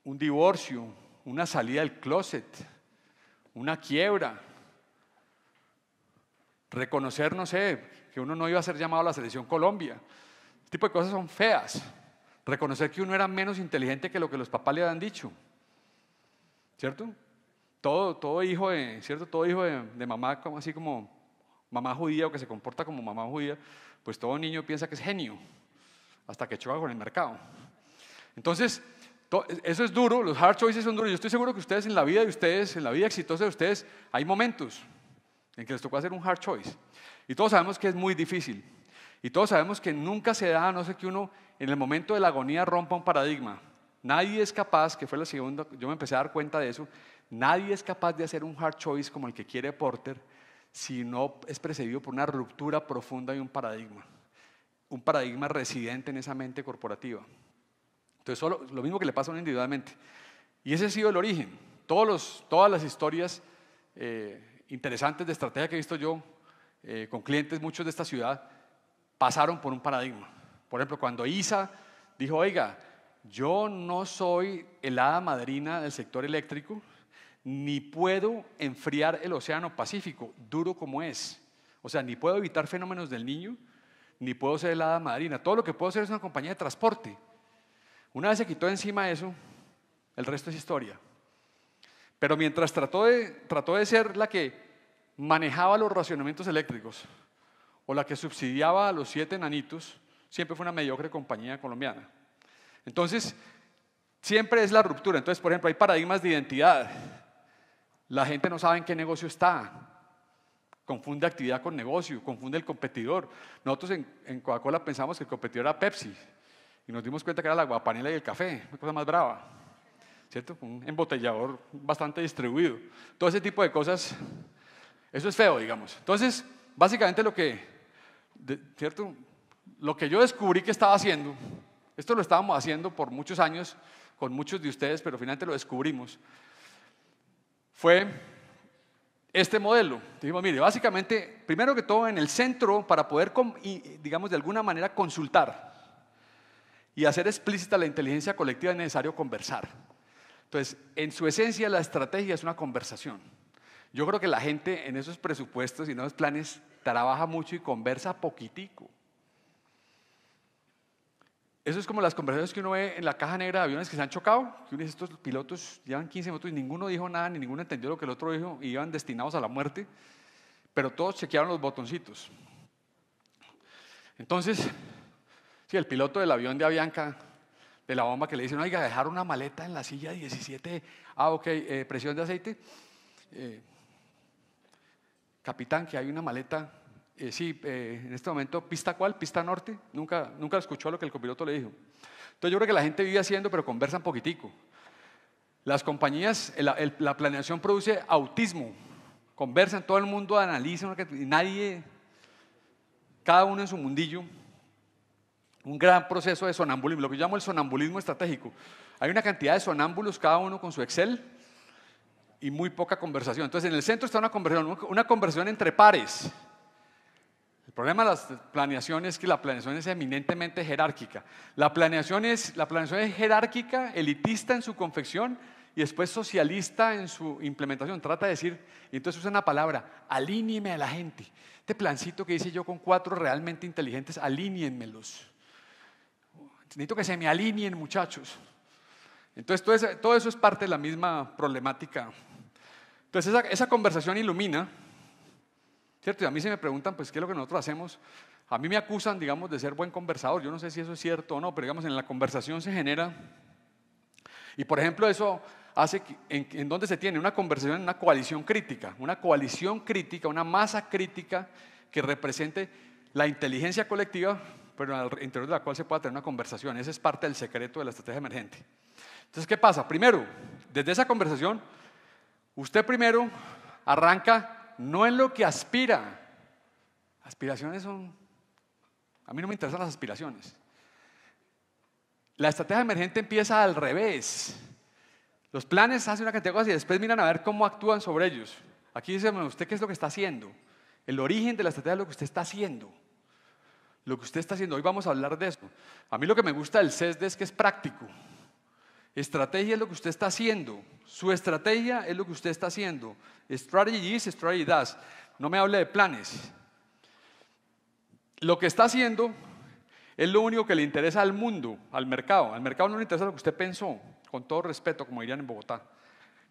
Un divorcio, una salida del closet, una quiebra, reconocer, no sé, que uno no iba a ser llamado a la selección Colombia. Este tipo de cosas son feas. Reconocer que uno era menos inteligente que lo que los papás le habían dicho. ¿Cierto? Todo, todo hijo, de, ¿cierto? Todo hijo de, mamá, como así como mamá judía o que se comporta como mamá judía, pues todo niño piensa que es genio, hasta que choca con el mercado. Entonces, eso es duro, los hard choices son duros. Yo estoy seguro que ustedes en la vida de ustedes, en la vida exitosa de ustedes, hay momentos en que les tocó hacer un hard choice. Y todos sabemos que es muy difícil. Y todos sabemos que nunca se da, no sé que uno en el momento de la agonía rompa un paradigma. Nadie es capaz, que fue la segunda, yo me empecé a dar cuenta de eso, nadie es capaz de hacer un hard choice como el que quiere Porter si no es precedido por una ruptura profunda y un paradigma, un paradigma residente en esa mente corporativa. Entonces, solo, lo mismo que le pasa a uno individualmente. Y ese ha sido el origen. Todos todas las historias eh, interesantes de estrategia que he visto yo eh, con clientes, muchos de esta ciudad, pasaron por un paradigma. Por ejemplo, cuando Isa dijo, oiga, yo no soy el madrina del sector eléctrico, ni puedo enfriar el océano Pacífico, duro como es. O sea, ni puedo evitar fenómenos del niño, ni puedo ser el madrina. Todo lo que puedo hacer es una compañía de transporte. Una vez se quitó encima eso, el resto es historia. Pero mientras trató de, trató de ser la que manejaba los racionamientos eléctricos o la que subsidiaba a los siete nanitos, siempre fue una mediocre compañía colombiana. Entonces, siempre es la ruptura. Entonces, por ejemplo, hay paradigmas de identidad la gente no sabe en qué negocio está. Confunde actividad con negocio, confunde el competidor. Nosotros en, en Coca-Cola pensamos que el competidor era Pepsi y nos dimos cuenta que era la guapanela y el café, una cosa más brava, ¿cierto? Un embotellador bastante distribuido. Todo ese tipo de cosas, eso es feo, digamos. Entonces, básicamente lo que, ¿cierto? Lo que yo descubrí que estaba haciendo, esto lo estábamos haciendo por muchos años con muchos de ustedes, pero finalmente lo descubrimos fue este modelo. Dijimos, mire, básicamente, primero que todo, en el centro, para poder, digamos, de alguna manera consultar y hacer explícita la inteligencia colectiva, es necesario conversar. Entonces, en su esencia, la estrategia es una conversación. Yo creo que la gente en esos presupuestos y en esos planes trabaja mucho y conversa poquitico. Eso es como las conversaciones que uno ve en la caja negra de aviones que se han chocado, que uno dice, estos pilotos llevan 15 minutos y ninguno dijo nada, ni ninguno entendió lo que el otro dijo y iban destinados a la muerte, pero todos chequearon los botoncitos. Entonces, si el piloto del avión de Avianca, de la bomba que le dicen, oiga, dejar una maleta en la silla 17, ah, ok, eh, presión de aceite, eh, capitán, que hay una maleta eh, sí, eh, en este momento, ¿pista cuál? ¿Pista norte? Nunca, nunca escuchó lo que el copiloto le dijo. Entonces yo creo que la gente vive haciendo, pero conversan poquitico. Las compañías, la planeación produce autismo. Conversan, todo el mundo analiza, nadie, cada uno en su mundillo. Un gran proceso de sonambulismo, lo que yo llamo el sonambulismo estratégico. Hay una cantidad de sonámbulos, cada uno con su Excel, y muy poca conversación. Entonces en el centro está una conversación, una conversación entre pares el problema de la planeación es que la planeación es eminentemente jerárquica. La planeación es, la planeación es jerárquica, elitista en su confección y después socialista en su implementación. Trata de decir, entonces usa una palabra, alíñeme a la gente. Este plancito que hice yo con cuatro realmente inteligentes, alíñenmelos. Necesito que se me alineen, muchachos. Entonces, todo eso, es parte de la misma problemática. Entonces, esa conversación ilumina ¿Cierto? Y a mí se me preguntan, pues, ¿qué es lo que nosotros hacemos? A mí me acusan, digamos, de ser buen conversador. Yo no sé si eso es cierto o no, pero digamos, en la conversación se genera. Y por ejemplo, eso hace que, en, en donde se tiene una conversación, en una coalición crítica, una coalición crítica, una masa crítica que represente la inteligencia colectiva, pero al interior de la cual se pueda tener una conversación. Ese es parte del secreto de la estrategia emergente. Entonces, ¿qué pasa? Primero, desde esa conversación, usted primero arranca no es lo que aspira. Aspiraciones son... A mí no me interesan las aspiraciones. La estrategia emergente empieza al revés. Los planes hacen una categoría y después miran a ver cómo actúan sobre ellos. Aquí dice, ¿usted qué es lo que está haciendo? El origen de la estrategia es lo que usted está haciendo. Lo que usted está haciendo. Hoy vamos a hablar de eso. A mí lo que me gusta del CESD es que es práctico. Estrategia es lo que usted está haciendo. Su estrategia es lo que usted está haciendo. Strategy is, strategy does. No me hable de planes. Lo que está haciendo es lo único que le interesa al mundo, al mercado. Al mercado no le interesa lo que usted pensó, con todo respeto, como dirían en Bogotá.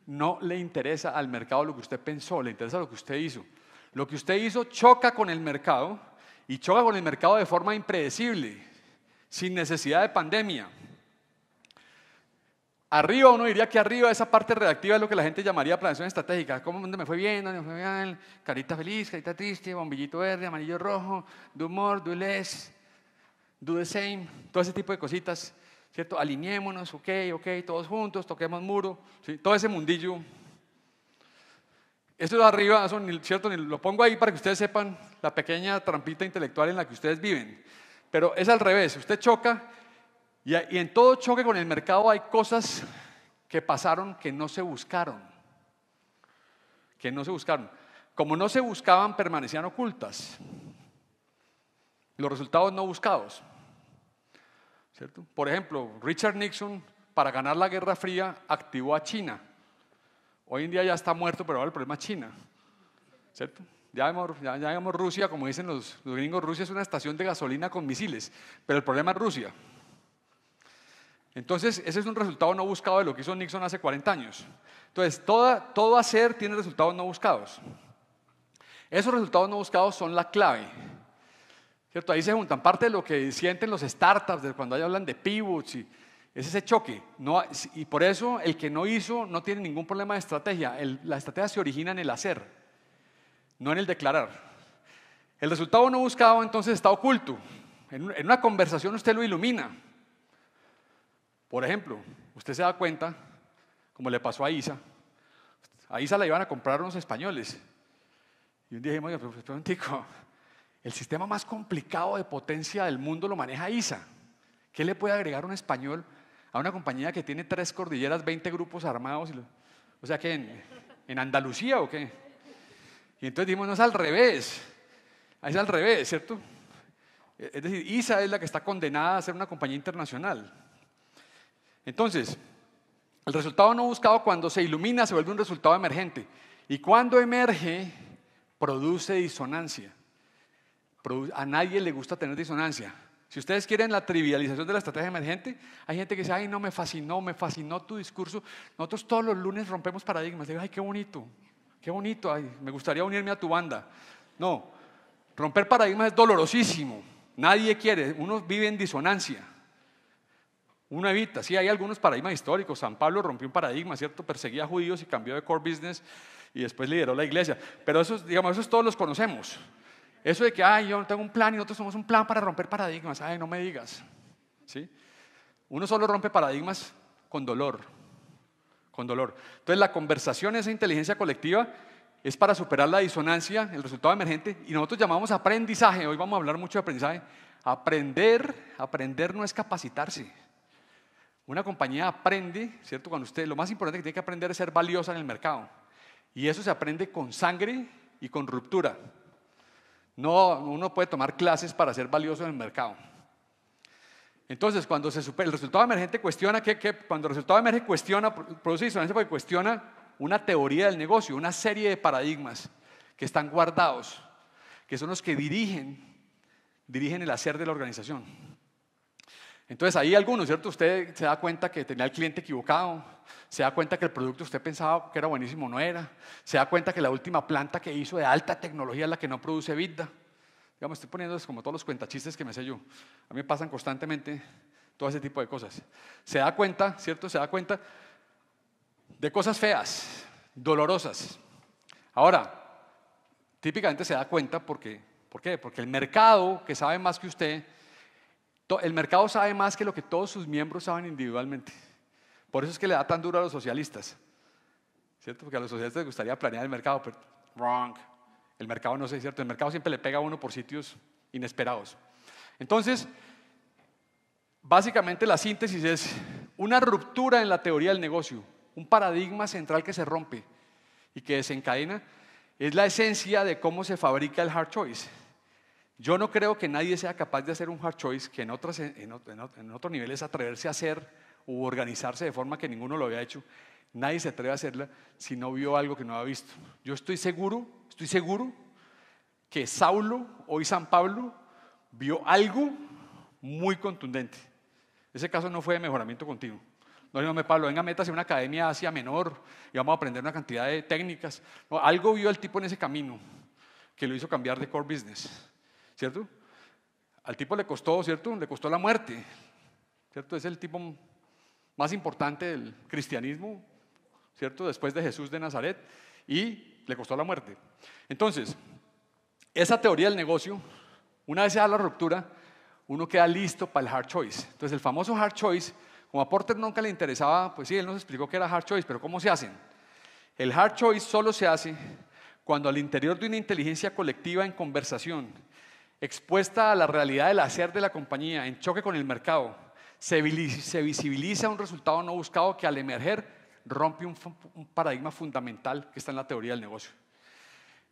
No le interesa al mercado lo que usted pensó, le interesa lo que usted hizo. Lo que usted hizo choca con el mercado y choca con el mercado de forma impredecible, sin necesidad de pandemia. Arriba uno diría que arriba esa parte reactiva es lo que la gente llamaría planeación estratégica. ¿Cómo me fue bien? ¿Dónde me fue bien? Carita feliz, carita triste, bombillito verde, amarillo rojo, do more, do less, do the same, todo ese tipo de cositas, ¿cierto? Alineémonos, ok, ok, todos juntos, toquemos muro, todo ese mundillo. Esto de arriba, ¿cierto? Lo pongo ahí para que ustedes sepan la pequeña trampita intelectual en la que ustedes viven. Pero es al revés, usted choca y, en todo choque con el mercado hay cosas que pasaron que no se buscaron. Que no se buscaron. Como no se buscaban, permanecían ocultas. Los resultados no buscados. ¿Cierto? Por ejemplo, Richard Nixon, para ganar la Guerra Fría, activó a China. Hoy en día ya está muerto, pero ahora el problema es China. ¿Cierto? Ya vemos, ya, Rusia, como dicen los, los gringos, Rusia es una estación de gasolina con misiles, pero el problema es Rusia. Entonces, ese es un resultado no buscado de lo que hizo Nixon hace 40 años. Entonces, todo hacer tiene resultados no buscados. Esos resultados no buscados son la clave. ¿Cierto? Ahí se juntan parte de lo que sienten los startups, de cuando ellos hablan de pivots, y es ese choque. y por eso el que no hizo no tiene ningún problema de estrategia. la estrategia se origina en el hacer, no en el declarar. El resultado no buscado entonces está oculto. en una conversación usted lo ilumina, por ejemplo, usted se da cuenta, como le pasó a Isa, a Isa la iban a comprar unos españoles. Y un día dijimos, pero, un el sistema más complicado de potencia del mundo lo maneja ISA. ¿Qué le puede agregar un español a una compañía que tiene tres cordilleras, 20 grupos armados? o sea, que en, en, Andalucía o qué? Y entonces dijimos, no es al revés, es al revés, ¿cierto? Es decir, ISA es la que está condenada a ser una compañía internacional. Entonces, el resultado no buscado cuando se ilumina se vuelve un resultado emergente. Y cuando emerge, produce disonancia. A nadie le gusta tener disonancia. Si ustedes quieren la trivialización de la estrategia emergente, hay gente que dice, ay, no, me fascinó, me fascinó tu discurso. Nosotros todos los lunes rompemos paradigmas. Digo, ay, qué bonito, qué bonito, me gustaría unirme a tu banda. No, romper paradigmas es dolorosísimo. Nadie quiere, uno vive en disonancia uno evita. Sí, hay algunos paradigmas históricos. San Pablo rompió un paradigma, ¿cierto? Perseguía a judíos y cambió de core business y después lideró la iglesia. Pero eso, digamos, esos todos los conocemos. Eso de que, ay, yo tengo un plan y nosotros somos un plan para romper paradigmas. Ay, no me digas. ¿Sí? Uno solo rompe paradigmas con dolor. Con dolor. Entonces, la conversación, esa inteligencia colectiva, es para superar la disonancia, el resultado emergente, y nosotros llamamos aprendizaje. Hoy vamos a hablar mucho de aprendizaje. Aprender, aprender no es capacitarse. Una compañía aprende, ¿cierto? Cuando usted, lo más importante que tiene que aprender es ser valiosa en el mercado. Y eso se aprende con sangre y con ruptura. No, uno puede tomar clases para ser valioso en el mercado. Entonces, cuando se el resultado emergente cuestiona, cuando el resultado emergente cuestiona, produce disonancia porque cuestiona una teoría del negocio, una serie de paradigmas que están guardados, que son los que dirigen el hacer de la organización. Entonces ahí algunos, ¿cierto? Usted se da cuenta que tenía el cliente equivocado, se da cuenta que el producto usted pensaba que era buenísimo no era, se da cuenta que la última planta que hizo de alta tecnología es la que no produce vida. Digamos, estoy poniendo pues, como todos los cuentachistes que me sé yo. A mí me pasan constantemente todo ese tipo de cosas. Se da cuenta, ¿cierto? Se da cuenta de cosas feas, dolorosas. Ahora, típicamente se da cuenta porque, ¿por qué? Porque el mercado que sabe más que usted el mercado sabe más que lo que todos sus miembros saben individualmente. Por eso es que le da tan duro a los socialistas. Porque a los socialistas les gustaría planear el mercado, pero wrong. El mercado no es cierto. El mercado siempre le pega a uno por sitios inesperados. Entonces, básicamente la síntesis es una ruptura en la teoría del negocio, un paradigma central que se rompe y que desencadena, es la esencia de cómo se fabrica el hard choice. Yo no creo que nadie sea capaz de hacer un hard choice, que en, otro nivel es atreverse a hacer u organizarse de forma que ninguno lo había hecho. Nadie se atreve a hacerla si no vio algo que no había visto. Yo estoy seguro, estoy seguro que Saulo, hoy San Pablo, vio algo muy contundente. Ese caso no fue de mejoramiento continuo. No, no me Pablo, venga, metas en una academia hacia menor y vamos a aprender una cantidad de técnicas. No, algo vio el tipo en ese camino que lo hizo cambiar de core business. ¿cierto? Al tipo le costó, ¿cierto? Le costó la muerte, ¿cierto? Es el tipo más importante del cristianismo, ¿cierto? Después de Jesús de Nazaret, y le costó la muerte. Entonces, esa teoría del negocio, una vez se da la ruptura, uno queda listo para el hard choice. Entonces, el famoso hard choice, como a Porter nunca le interesaba, pues sí, él nos explicó que era hard choice, pero ¿cómo se hacen? El hard choice solo se hace cuando al interior de una inteligencia colectiva en conversación expuesta a la realidad del hacer de la compañía, en choque con el mercado, se visibiliza un resultado no buscado que al emerger rompe un, paradigma fundamental que está en la teoría del negocio.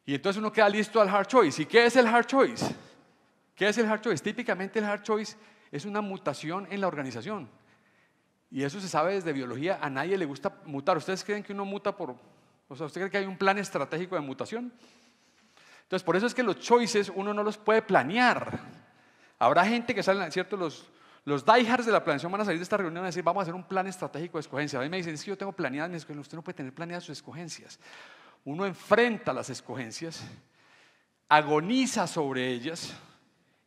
Y entonces uno queda listo al hard choice. ¿Y qué es el hard choice? ¿Qué es el hard choice? Típicamente el hard choice es una mutación en la organización. Y eso se sabe desde biología, a nadie le gusta mutar. ¿Ustedes creen que uno muta por... O sea, ¿usted cree que hay un plan estratégico de mutación? Entonces, por eso es que los choices uno no los puede planear. Habrá gente que sale, ¿cierto? Los, los diehards de la planeación van a salir de esta reunión y a decir, vamos a hacer un plan estratégico de escogencia. A mí me dicen, es que yo tengo planeadas mis escogencias. Usted no puede tener planeadas sus escogencias. Uno enfrenta las escogencias, agoniza sobre ellas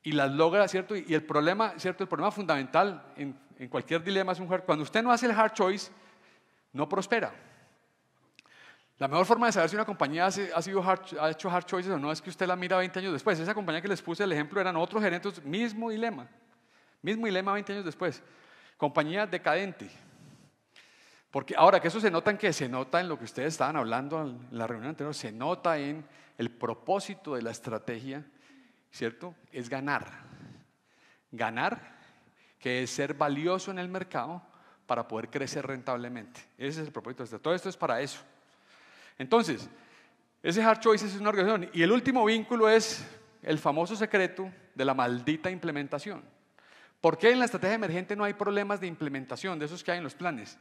y las logra, ¿cierto? Y el problema, ¿cierto? El problema fundamental en, cualquier dilema es un cuando usted no hace el hard choice, no prospera. La mejor forma de saber si una compañía ha, hecho hard choices o no es que usted la mira 20 años después. Esa compañía que les puse el ejemplo eran otros gerentes, mismo dilema. Mismo dilema 20 años después. Compañía decadente. Porque ahora que eso se nota que se nota en lo que ustedes estaban hablando en la reunión anterior, se nota en el propósito de la estrategia, ¿cierto? Es ganar. Ganar, que es ser valioso en el mercado para poder crecer rentablemente. Ese es el propósito. Todo esto es para eso. Entonces, ese hard choice es una organización. Y el último vínculo es el famoso secreto de la maldita implementación. ¿Por qué en la estrategia emergente no hay problemas de implementación de esos que hay en los planes?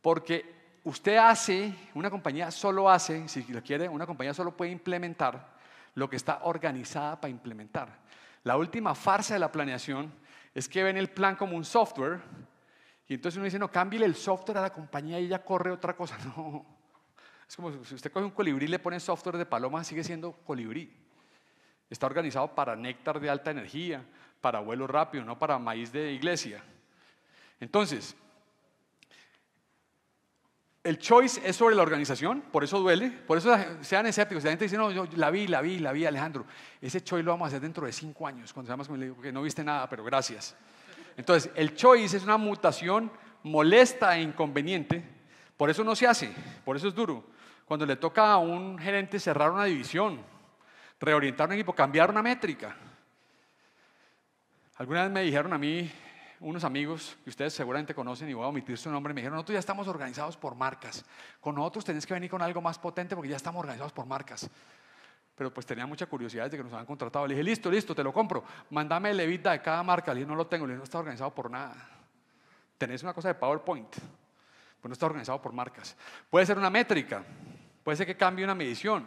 Porque usted hace, una compañía solo hace, si lo quiere, una compañía solo puede implementar lo que está organizada para implementar. La última farsa de la planeación es que ven el plan como un software y entonces uno dice, no, cámbiale el software a la compañía y ya corre otra cosa. No, es como si usted coge un colibrí y le pone software de paloma, sigue siendo colibrí. Está organizado para néctar de alta energía, para vuelo rápido, no para maíz de iglesia. Entonces, el choice es sobre la organización, por eso duele, por eso sean escépticos. La gente dice, no, yo la vi, la vi, la vi, Alejandro. Ese choice lo vamos a hacer dentro de cinco años, cuando se como le que no viste nada, pero gracias. Entonces, el choice es una mutación molesta e inconveniente, por eso no se hace, por eso es duro. Cuando le toca a un gerente cerrar una división, reorientar un equipo, cambiar una métrica. Alguna vez me dijeron a mí unos amigos que ustedes seguramente conocen y voy a omitir su nombre, me dijeron, nosotros ya estamos organizados por marcas. Con nosotros tenés que venir con algo más potente porque ya estamos organizados por marcas. Pero pues tenía mucha curiosidad de que nos habían contratado. Le dije, listo, listo, te lo compro. Mándame el EBITDA de cada marca. Le dije, no lo tengo, le dije, no está organizado por nada. Tenés una cosa de PowerPoint, pues no está organizado por marcas. Puede ser una métrica, Puede ser que cambie una medición.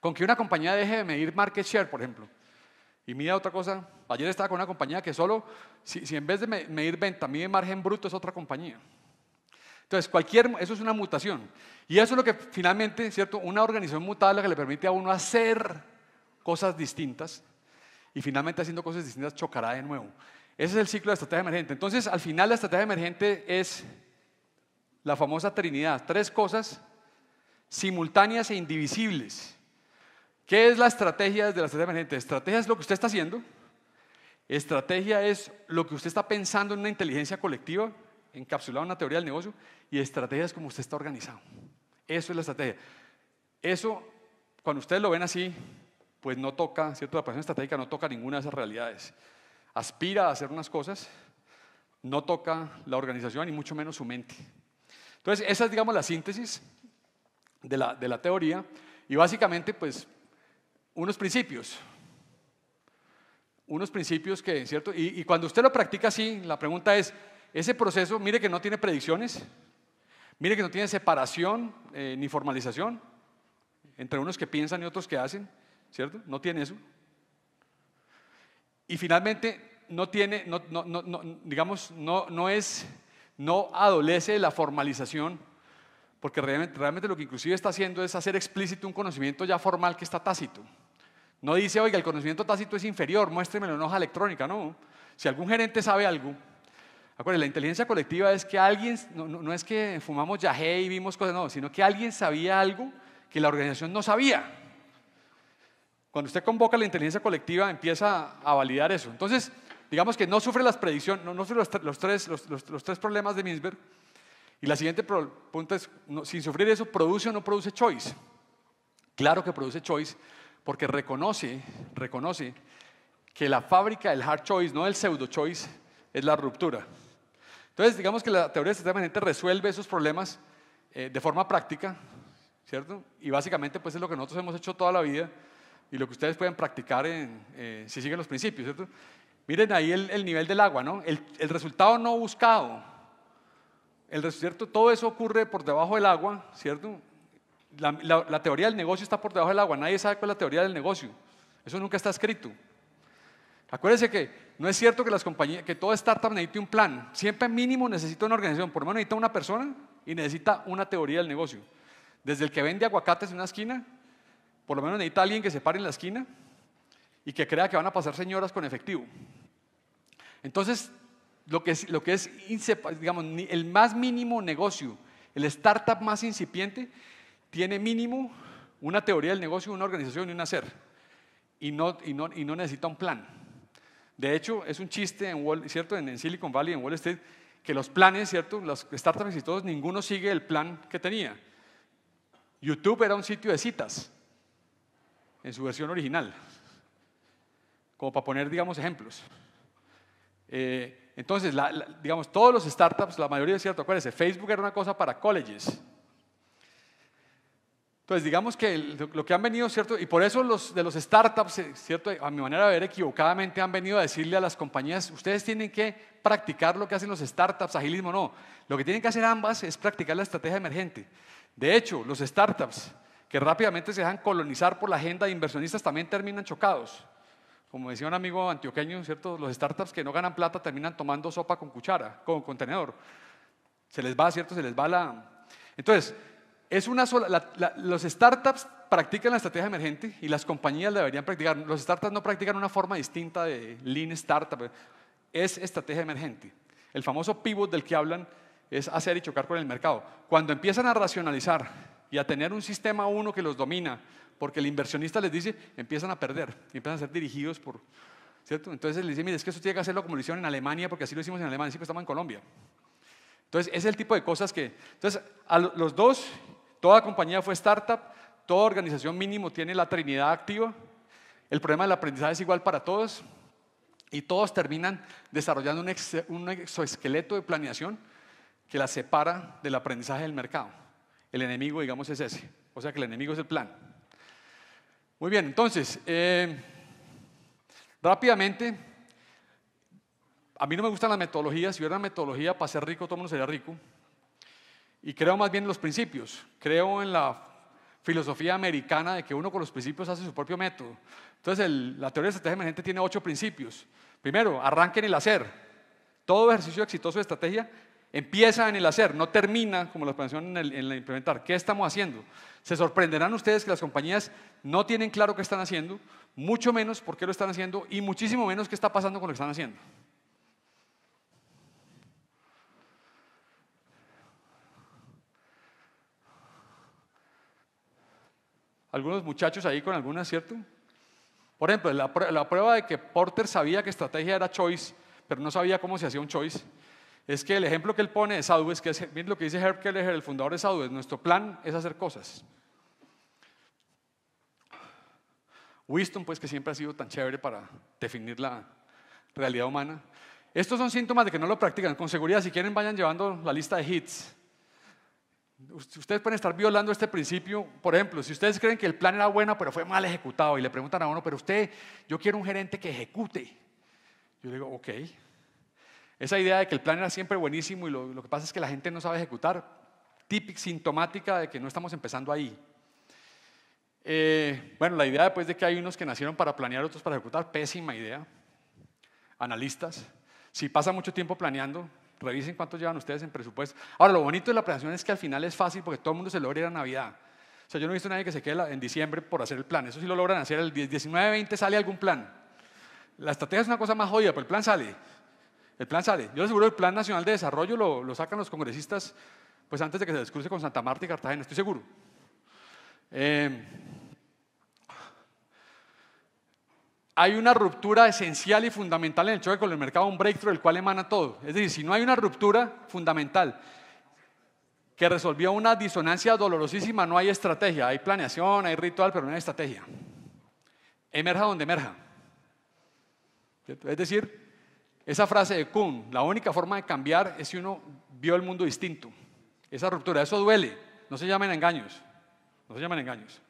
Con que una compañía deje de medir market share, por ejemplo, y mida otra cosa. Ayer estaba con una compañía que solo, si, en vez de medir venta, mide margen bruto, es otra compañía. Entonces, cualquier, eso es una mutación. Y eso es lo que finalmente, ¿cierto? Una organización mutada es la que le permite a uno hacer cosas distintas y finalmente haciendo cosas distintas chocará de nuevo. Ese es el ciclo de estrategia emergente. Entonces, al final la estrategia emergente es la famosa Trinidad, tres cosas simultáneas e indivisibles. ¿Qué es la estrategia de la estrategia emergente? Estrategia es lo que usted está haciendo. Estrategia es lo que usted está pensando en una inteligencia colectiva, encapsulada en una teoría del negocio. Y estrategia es como usted está organizado. Eso es la estrategia. Eso, cuando ustedes lo ven así, pues no toca, ¿cierto? La persona estratégica no toca ninguna de esas realidades. Aspira a hacer unas cosas, no toca la organización y mucho menos su mente. Entonces, esa es, digamos, la síntesis de la, teoría. Y básicamente, pues, unos principios. Unos principios que, ¿cierto? Y, cuando usted lo practica así, la pregunta es, ese proceso, mire que no tiene predicciones, mire que no tiene separación eh, ni formalización entre unos que piensan y otros que hacen, ¿cierto? No tiene eso. Y finalmente, no tiene, no, digamos, no, no es, no adolece la formalización porque realmente, realmente, lo que inclusive está haciendo es hacer explícito un conocimiento ya formal que está tácito. No dice, oiga, el conocimiento tácito es inferior, muéstremelo en hoja electrónica, no. Si algún gerente sabe algo, acuérdense, la inteligencia colectiva es que alguien, no, es que fumamos yajé y vimos cosas, no, sino que alguien sabía algo que la organización no sabía. Cuando usted convoca la inteligencia colectiva, empieza a validar eso. Entonces, digamos que no sufre las predicciones, no, no sufre los, tres, los, los tres problemas de Minsberg, y la siguiente pregunta es, sin sufrir eso, ¿produce o no produce choice? Claro que produce choice porque reconoce, reconoce que la fábrica del hard choice, no del pseudo choice, es la ruptura. Entonces, digamos que la teoría de sistema emergente resuelve esos problemas eh, de forma práctica, ¿cierto? Y básicamente, pues es lo que nosotros hemos hecho toda la vida y lo que ustedes pueden practicar en, eh, si siguen los principios, ¿cierto? Miren ahí el, nivel del agua, ¿no? el resultado no buscado el todo eso ocurre por debajo del agua, ¿cierto? La, teoría del negocio está por debajo del agua, nadie sabe cuál es la teoría del negocio. Eso nunca está escrito. Acuérdense que no es cierto que las compañías, que toda startup necesite un plan. Siempre mínimo necesita una organización, por lo menos necesita una persona y necesita una teoría del negocio. Desde el que vende aguacates en una esquina, por lo menos necesita alguien que se pare en la esquina y que crea que van a pasar señoras con efectivo. Entonces, lo que es, lo que es digamos, el más mínimo negocio, el startup más incipiente, tiene mínimo una teoría del negocio, una organización y un hacer. Y no, y no, necesita un plan. De hecho, es un chiste en, ¿cierto? en, Silicon Valley, en Wall Street, que los planes, ¿cierto? Los startups y todos ninguno sigue el plan que tenía. YouTube era un sitio de citas, en su versión original, como para poner, digamos, ejemplos. Eh, entonces, digamos, todos los startups, la mayoría es cierto, acuérdense, Facebook era una cosa para colleges. Entonces, digamos que lo que han venido, ¿cierto? Y por eso de los startups, eh, ¿cierto? A mi manera de ver, equivocadamente han venido a decirle a las compañías, ustedes tienen que practicar lo que hacen los startups, agilismo no. Lo que tienen que hacer ambas es practicar la estrategia emergente. De hecho, los startups que rápidamente se dejan colonizar por la agenda de inversionistas también terminan chocados. Como decía un amigo antioqueño, ¿cierto? Los startups que no ganan plata terminan tomando sopa con cuchara, con contenedor. Se les va, ¿cierto? Se les va la... Entonces, es una sola... los startups practican la estrategia emergente y las compañías deberían practicar. Los startups no practican una forma distinta de lean startup. Es estrategia emergente. El famoso pivot del que hablan es hacer y chocar con el mercado. Cuando empiezan a racionalizar y a tener un sistema uno que los domina, porque el inversionista les dice, empiezan a perder, empiezan a ser dirigidos por, ¿cierto? Entonces les dice, mire, es que eso tiene que hacerlo como lo hicieron en Alemania, porque así lo hicimos en Alemania, siempre estamos en Colombia. Entonces, es el tipo de cosas que... Entonces, a los dos, toda compañía fue startup, toda organización mínimo tiene la trinidad activa, el problema del aprendizaje es igual para todos, y todos terminan desarrollando un, un exoesqueleto de planeación que la separa del aprendizaje del mercado. El enemigo, digamos, es ese. O sea que el enemigo es el plan. Muy bien, entonces, eh, rápidamente, a mí no me gustan las metodologías. Si hubiera una metodología para ser rico, todo el mundo sería rico. Y creo más bien en los principios. Creo en la filosofía americana de que uno con los principios hace su propio método. Entonces, la teoría de estrategia emergente tiene ocho principios. Primero, arranquen el hacer. Todo ejercicio exitoso de estrategia Empieza en el hacer, no termina como la expansión en el, implementar. ¿Qué estamos haciendo? Se sorprenderán ustedes que las compañías no tienen claro qué están haciendo, mucho menos por qué lo están haciendo y muchísimo menos qué está pasando con lo que están haciendo. algunos muchachos ahí con algunas, ¿cierto? Por ejemplo, la, la, prueba de que Porter sabía que estrategia era choice, pero no sabía cómo se hacía un choice, es que el ejemplo que él pone de es que es, miren lo que dice Herb Kelleher, el fundador de Sadhues, nuestro plan es hacer cosas. Winston, pues que siempre ha sido tan chévere para definir la realidad humana. Estos son síntomas de que no lo practican. Con seguridad, si quieren, vayan llevando la lista de hits. Ustedes pueden estar violando este principio. Por ejemplo, si ustedes creen que el plan era bueno, pero fue mal ejecutado, y le preguntan a uno, pero usted, yo quiero un gerente que ejecute. Yo digo, ok, esa idea de que el plan era siempre buenísimo y lo, que pasa es que la gente no sabe ejecutar, típica, sintomática de que no estamos empezando ahí. Eh, bueno, la idea después de que hay unos que nacieron para planear, otros para ejecutar, pésima idea. Analistas, si pasa mucho tiempo planeando, revisen cuánto llevan ustedes en presupuesto. Ahora, lo bonito de la planeación es que al final es fácil porque todo el mundo se logra ir a Navidad. O sea, yo no he visto a nadie que se quede en diciembre por hacer el plan. Eso sí lo logran hacer. El 19-20 sale algún plan. La estrategia es una cosa más jodida, pero el plan sale. El plan sale. Yo seguro el Plan Nacional de Desarrollo lo, sacan los congresistas pues antes de que se descruce con Santa Marta y Cartagena, estoy seguro. Em, hay una ruptura esencial y fundamental en el choque con el mercado, un breakthrough del cual emana todo. Es decir, si no hay una ruptura fundamental que resolvió una disonancia dolorosísima, no hay estrategia. Hay planeación, hay ritual, pero no hay estrategia. Emerja donde emerja. Es decir, esa frase de Kuhn, la única forma de cambiar es si uno vio el mundo distinto. Esa ruptura, eso duele. No se llaman engaños. No se llaman engaños.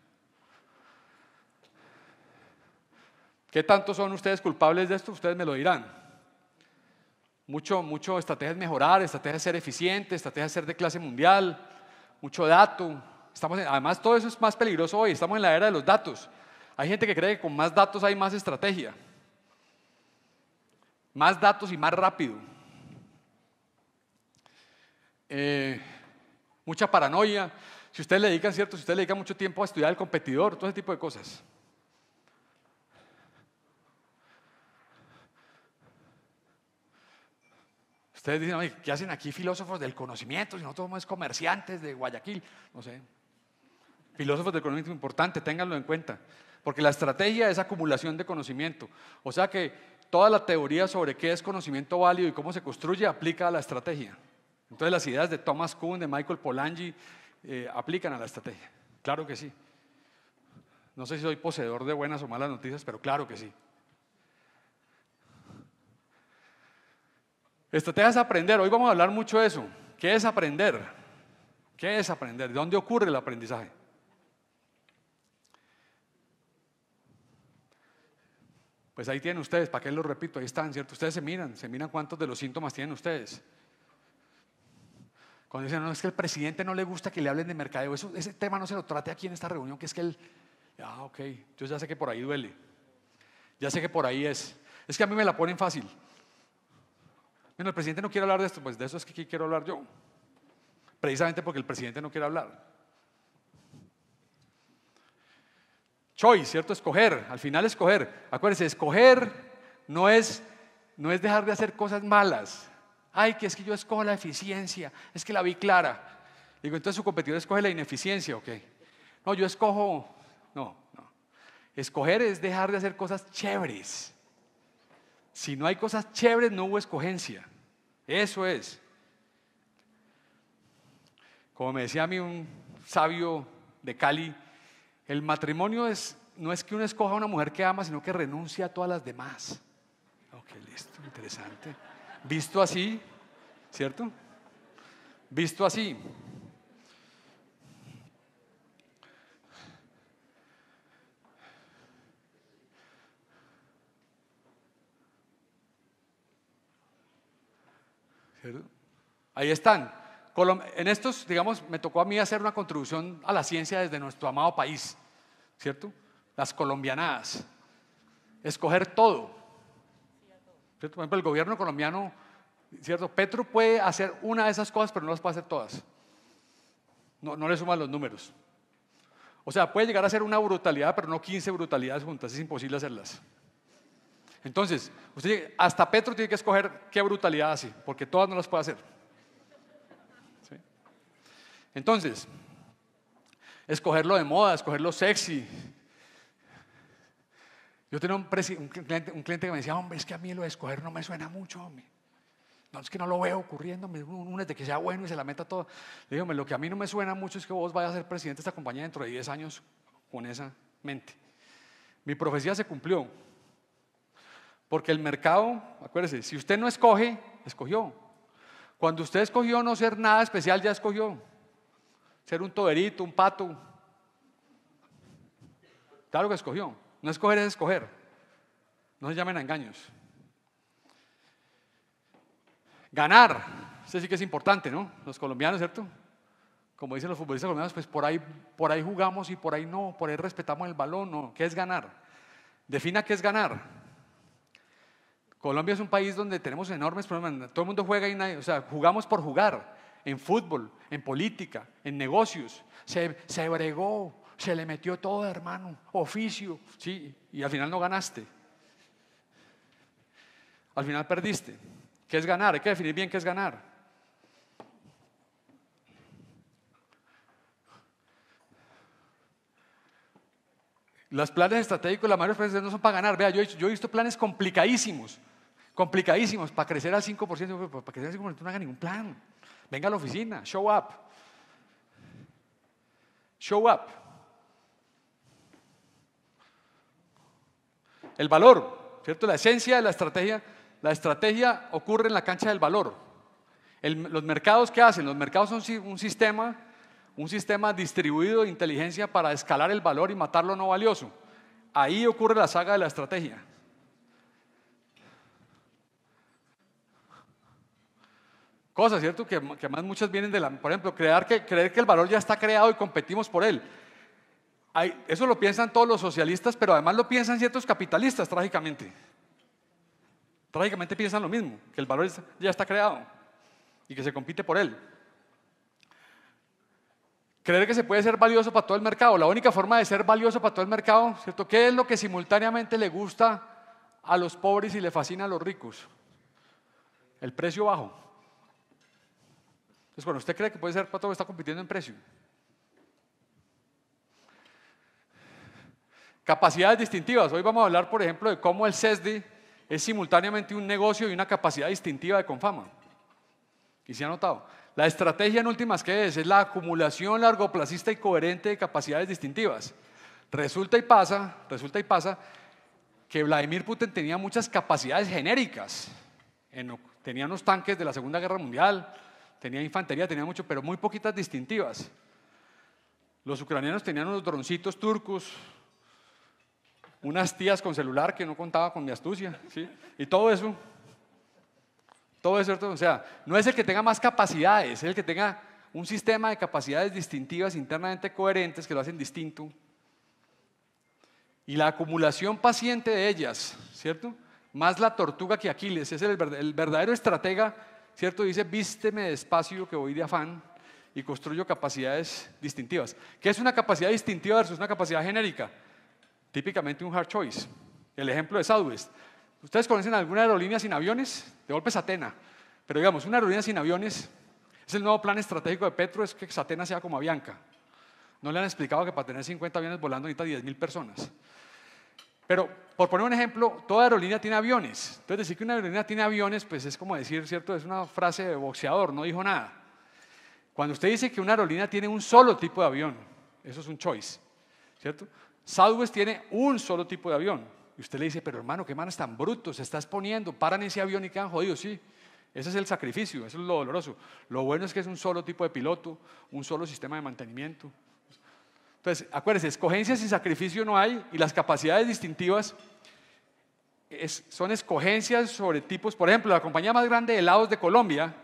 ¿Qué tanto son ustedes culpables de esto? Ustedes me lo dirán. Mucho, mucho estrategia es mejorar, estrategia es ser eficiente, estrategia es ser de clase mundial, mucho dato. Estamos además, todo eso es más peligroso hoy. Estamos en la era de los datos. Hay gente que cree que con más datos hay más estrategia. Más datos y más rápido. Eh, mucha paranoia. Si usted le dedican, cierto, si usted le dedica mucho tiempo a estudiar al competidor, todo ese tipo de cosas. Ustedes dicen, Oye, ¿qué hacen aquí filósofos del conocimiento? Si nosotros somos comerciantes de Guayaquil, no sé. Filósofos del conocimiento importante, ténganlo en cuenta. Porque la estrategia es acumulación de conocimiento. O sea que toda la teoría sobre qué es conocimiento válido y cómo se construye aplica a la estrategia. Entonces las ideas de Thomas Kuhn, de Michael Polanyi, eh, aplican a la estrategia. Claro que sí. No sé si soy poseedor de buenas o malas noticias, pero claro que sí. Estrategia es aprender. Hoy vamos a hablar mucho de eso. ¿Qué es aprender? ¿Qué es aprender? ¿De dónde ocurre el aprendizaje? Pues ahí tienen ustedes, ¿para qué lo repito? Ahí están, ¿cierto? Ustedes se miran, se miran cuántos de los síntomas tienen ustedes. Cuando dicen, no, es que el presidente no le gusta que le hablen de mercadeo, ese tema no se lo trate aquí en esta reunión, que es que él, ah, ok, yo ya sé que por ahí duele, ya sé que por ahí es. Es que a mí me la ponen fácil. Bueno, el presidente no quiere hablar de esto, pues de eso es que quiero hablar yo. Precisamente porque el presidente no quiere hablar. Choice, ¿cierto? Escoger, al final escoger. Acuérdense, escoger no es, no es dejar de hacer cosas malas. Ay, que es que yo escojo la eficiencia, es que la vi clara. Digo, entonces su competidor escoge la ineficiencia, ok. No, yo escojo, no, no. Escoger es dejar de hacer cosas chéveres. Si no hay cosas chéveres, no hubo escogencia. Eso es. Como me decía a mí un sabio de Cali, el matrimonio es, no es que uno escoja a una mujer que ama, sino que renuncia a todas las demás. Ok, listo, interesante. Visto así, ¿cierto? Visto así. ¿Cierto? Ahí están, en estos, digamos, me tocó a mí hacer una contribución a la ciencia desde nuestro amado país, ¿cierto? Las colombianadas. Escoger todo. Por ejemplo, el gobierno colombiano, ¿cierto? Petro puede hacer una de esas cosas, pero no las puede hacer todas. No, le suman los números. O sea, puede llegar a ser una brutalidad, pero no 15 brutalidades juntas, es imposible hacerlas. Entonces, usted, hasta Petro tiene que escoger qué brutalidad hace, porque todas no las puede hacer. Entonces, escogerlo de moda, escogerlo sexy. Yo tenía un, cliente, que me decía, hombre, es que a mí lo de escoger no me suena mucho, hombre. No, es que no lo veo ocurriendo, un de que sea bueno y se la meta todo. Le digo, lo que a mí no me suena mucho es que vos vayas a ser presidente de esta compañía dentro de 10 años con esa mente. Mi profecía se cumplió. Porque el mercado, acuérdese, si usted no escoge, escogió. Cuando usted escogió no ser nada especial, ya escogió ser un toberito, un pato. Claro que escogió. No escoger es escoger. No se llamen a engaños. Ganar. Eso sí que es importante, ¿no? Los colombianos, ¿cierto? Como dicen los futbolistas colombianos, pues por ahí, por ahí jugamos y por ahí no, por ahí respetamos el balón, no. ¿Qué es ganar? Defina qué es ganar. Colombia es un país donde tenemos enormes problemas. Todo el mundo juega y nadie, o sea, jugamos por jugar en fútbol, en política, en negocios. Se, bregó, se le metió todo, hermano, oficio, ¿sí? Y al final no ganaste. Al final perdiste. ¿Qué es ganar? Hay que definir bien qué es ganar. Los planes estratégicos, la mayoría de no son para ganar. Vea, yo, yo he visto planes complicadísimos, complicadísimos, para crecer al 5%. Pues, para crecer al 5% no haga ningún plan. Venga a la oficina, show up. Show up. El valor, ¿cierto? La esencia de la estrategia, la estrategia ocurre en la cancha del valor. los mercados ¿qué hacen, los mercados son un sistema, un sistema distribuido de inteligencia para escalar el valor y matar lo no valioso. Ahí ocurre la saga de la estrategia. cosas, ¿cierto? Que, que más muchas vienen de la, por ejemplo, creer que el valor ya está creado y competimos por él. eso lo piensan todos los socialistas, pero además lo piensan ciertos capitalistas, trágicamente. Trágicamente piensan lo mismo, que el valor ya está creado y que se compite por él. Creer que se puede ser valioso para todo el mercado. La única forma de ser valioso para todo el mercado, ¿cierto? ¿Qué es lo que simultáneamente le gusta a los pobres y le fascina a los ricos? El precio bajo. Entonces, bueno, ¿usted cree que puede ser para todo está compitiendo en precio? Capacidades distintivas. Hoy vamos a hablar, por ejemplo, de cómo el CESDI es simultáneamente un negocio y una capacidad distintiva de Confama. Y se ha notado. La estrategia en últimas, ¿qué es? Es la acumulación largoplacista y coherente de capacidades distintivas. Resulta y pasa, resulta y pasa que Vladimir Putin tenía muchas capacidades genéricas. tenía unos tanques de la Segunda Guerra Mundial, tenía infantería, tenía mucho, pero muy poquitas distintivas. Los ucranianos tenían unos droncitos turcos, unas tías con celular que no contaba con mi astucia, ¿sí? Y todo eso, todo eso, o sea, no es el que tenga más capacidades, es el que tenga un sistema de capacidades distintivas internamente coherentes que lo hacen distinto. Y la acumulación paciente de ellas, ¿cierto? Más la tortuga que Aquiles, es el verdadero estratega ¿Cierto? Dice, vísteme despacio que voy de afán y construyo capacidades distintivas. ¿Qué es una capacidad distintiva versus una capacidad genérica? Típicamente un hard choice. El ejemplo de Southwest. ¿Ustedes conocen alguna aerolínea sin aviones? De golpe Atena. Pero digamos, una aerolínea sin aviones es el nuevo plan estratégico de Petro, es que Atena sea como Avianca. No le han explicado que para tener 50 aviones volando necesita 10.000 personas. Pero, por poner un ejemplo, toda aerolínea tiene aviones. Entonces, decir que una aerolínea tiene aviones, pues es como decir, ¿cierto? Es una frase de boxeador, no dijo nada. Cuando usted dice que una aerolínea tiene un solo tipo de avión, eso es un choice, ¿cierto? Southwest tiene un solo tipo de avión. Y usted le dice, pero hermano, qué manos tan brutos, se está exponiendo, paran ese avión y quedan jodidos, sí. Ese es el sacrificio, eso es lo doloroso. Lo bueno es que es un solo tipo de piloto, un solo sistema de mantenimiento, entonces, acuérdense, escogencia sin sacrificio no hay y las capacidades distintivas son escogencias sobre tipos. Por ejemplo, la compañía más grande de helados de Colombia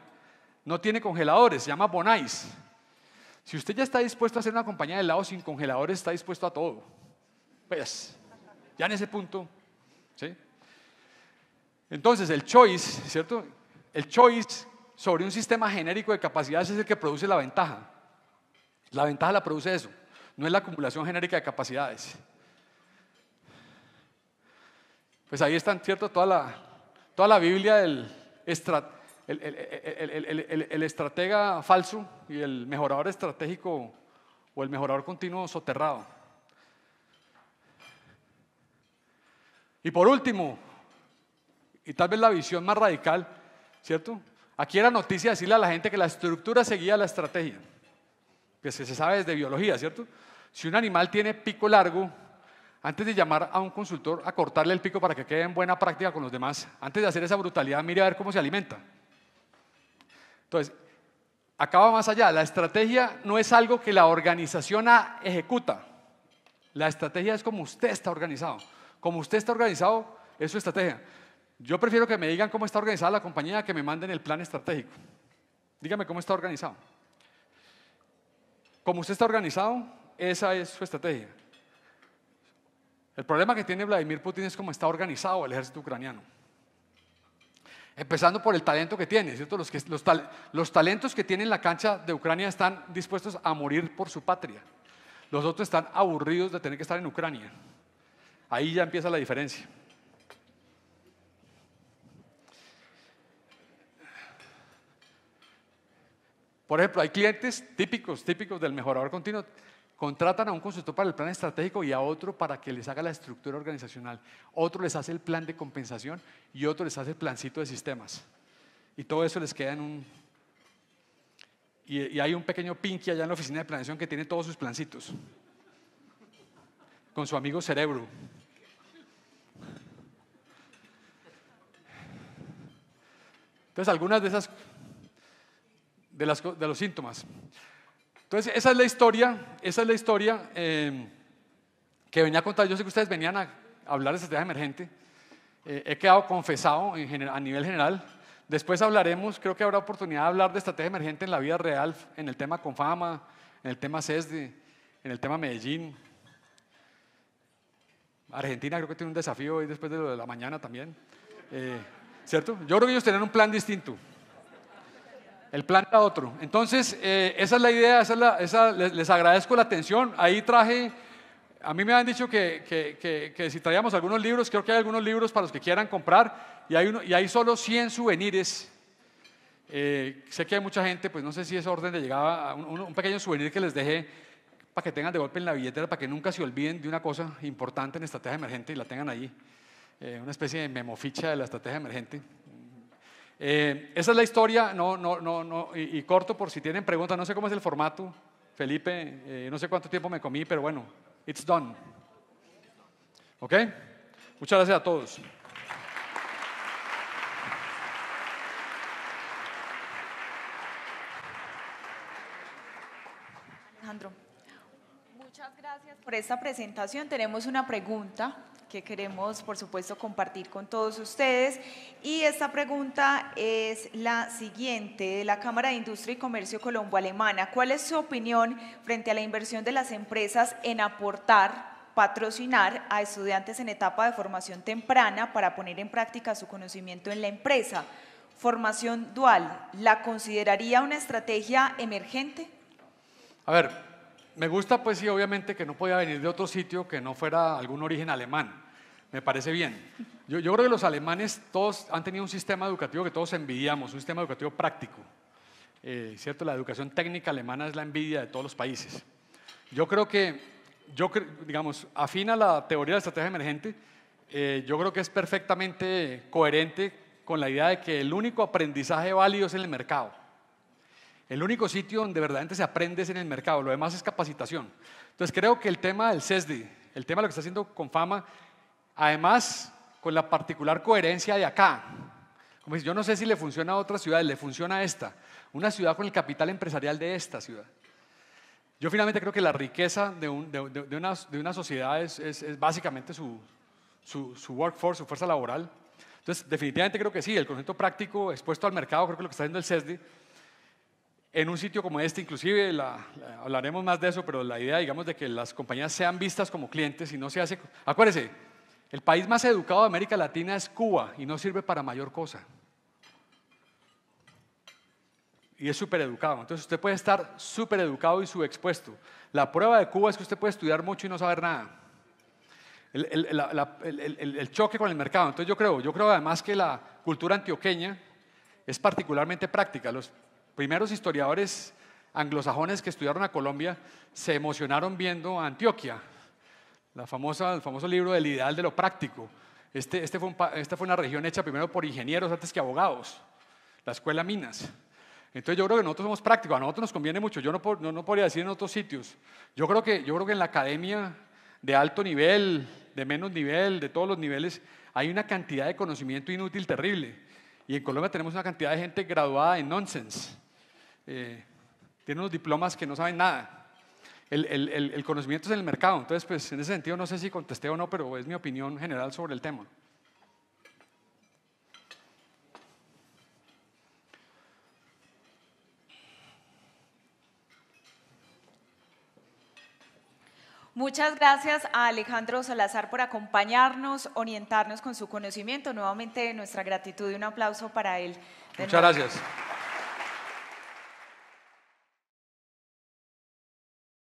no tiene congeladores, se llama Bonais. Si usted ya está dispuesto a hacer una compañía de helados sin congeladores, está dispuesto a todo. Pues, ya en ese punto, ¿sí? Entonces, el choice, ¿cierto? El choice sobre un sistema genérico de capacidades es el que produce la ventaja. La ventaja la produce eso no es la acumulación genérica de capacidades. Pues ahí están ¿cierto? Toda la, toda la Biblia del el, estratega falso y el mejorador estratégico o el mejorador continuo soterrado. Y por último, y tal vez la visión más radical, ¿cierto? Aquí era noticia decirle a la gente que la estructura seguía la estrategia que pues, se sabe desde biología, ¿cierto? Si un animal tiene pico largo, antes de llamar a un consultor a cortarle el pico para que quede en buena práctica con los demás, antes de hacer esa brutalidad, mire a ver cómo se alimenta. Entonces, acaba más allá. La estrategia no es algo que la organización ejecuta. La estrategia es como usted está organizado. Como usted está organizado, es su estrategia. Yo prefiero que me digan cómo está organizada la compañía que me manden el plan estratégico. Dígame cómo está organizado. Como usted está organizado, esa es su estrategia. El problema que tiene Vladimir Putin es cómo está organizado el ejército ucraniano. Empezando por el talento que tiene, ¿cierto? Los, talentos que tienen la cancha de Ucrania están dispuestos a morir por su patria. Los otros están aburridos de tener que estar en Ucrania. Ahí ya empieza la diferencia. Por ejemplo, hay clientes típicos, típicos del mejorador continuo. Contratan a un consultor para el plan estratégico y a otro para que les haga la estructura organizacional. Otro les hace el plan de compensación y otro les hace el plancito de sistemas. Y todo eso les queda en un... Y, hay un pequeño pinky allá en la oficina de planeación que tiene todos sus plancitos. Con su amigo cerebro. Entonces, algunas de esas de, los síntomas. Entonces, esa es la historia, esa es la historia eh, que venía a contar. Yo sé que ustedes venían a hablar de estrategia emergente. Eh, he quedado confesado a nivel general. Después hablaremos, creo que habrá oportunidad de hablar de estrategia emergente en la vida real, en el tema Confama, en el tema CESDE, en el tema Medellín. Argentina creo que tiene un desafío hoy después de lo de la mañana también. Eh, ¿Cierto? Yo creo que ellos tenían un plan distinto. El plan era otro. Entonces, eh, esa es la idea, esa les, agradezco la atención. Ahí traje, a mí me han dicho que, si traíamos algunos libros, creo que hay algunos libros para los que quieran comprar, y hay, solo 100 souvenirs. Eh, sé que hay mucha gente, pues no sé si es orden de llegada, un, un pequeño souvenir que les dejé para que tengan de golpe en la billetera, para que nunca se olviden de una cosa importante en estrategia emergente y la tengan ahí. Eh, una especie de memoficha de la estrategia emergente. Eh, esa es la historia, no, no, no, no y, corto por si tienen preguntas, no sé cómo es el formato, Felipe, eh, no sé cuánto tiempo me comí, pero bueno, it's done. ¿Ok? Muchas gracias a todos. Alejandro, muchas gracias por esta presentación. Tenemos una pregunta que queremos, por supuesto, compartir con todos ustedes. Y esta pregunta es la siguiente, de la Cámara de Industria y Comercio Colombo-Alemana. ¿Cuál es su opinión frente a la inversión de las empresas en aportar, patrocinar a estudiantes en etapa de formación temprana para poner en práctica su conocimiento en la empresa? Formación dual, ¿la consideraría una estrategia emergente? A ver, me gusta, pues sí, obviamente que no podía venir de otro sitio que no fuera algún origen alemán. Me parece bien. Yo, creo que los alemanes todos han tenido un sistema educativo que todos envidiamos, un sistema educativo práctico. Eh, ¿cierto? La educación técnica alemana es la envidia de todos los países. Yo creo que, yo, digamos, afina la teoría de la estrategia emergente, eh, yo creo que es perfectamente coherente con la idea de que el único aprendizaje válido es el mercado. El único sitio donde verdaderamente se aprende es en el mercado, lo demás es capacitación. Entonces creo que el tema del CESDI, el tema de lo que está haciendo con fama, además con la particular coherencia de acá, como yo no sé si le funciona a otras ciudades, le funciona a esta, una ciudad con el capital empresarial de esta ciudad. Yo finalmente creo que la riqueza de, una, sociedad es, básicamente su, su workforce, su fuerza laboral. Entonces, definitivamente creo que sí, el concepto práctico expuesto al mercado, creo que lo que está haciendo el CESDI en un sitio como este, inclusive hablaremos más de eso, pero la idea, digamos, de que las compañías sean vistas como clientes y no se hace... Acuérdese, el país más educado de América Latina es Cuba y no sirve para mayor cosa. Y es súper educado. Entonces usted puede estar súper educado y subexpuesto. La prueba de Cuba es que usted puede estudiar mucho y no saber nada. El, el choque con el mercado. Entonces yo creo, yo creo además que la cultura antioqueña es particularmente práctica. Los primeros historiadores anglosajones que estudiaron a Colombia se emocionaron viendo Antioquia, el famoso libro del ideal de lo práctico. Este, este esta fue una región hecha primero por ingenieros antes que abogados, la escuela Minas. Entonces yo creo que nosotros somos prácticos, a nosotros nos conviene mucho, yo no, podría decir en otros sitios. que, yo creo que en la academia de alto nivel, de menos nivel, de todos los niveles, hay una cantidad de conocimiento inútil terrible. Y en Colombia tenemos una cantidad de gente graduada en nonsense eh, tiene unos diplomas que no saben nada. El, conocimiento es en el mercado. Entonces, pues en ese sentido no sé si contesté o no, pero es mi opinión general sobre el tema. Muchas gracias a Alejandro Salazar por acompañarnos, orientarnos con su conocimiento. Nuevamente nuestra gratitud y un aplauso para él. Muchas gracias.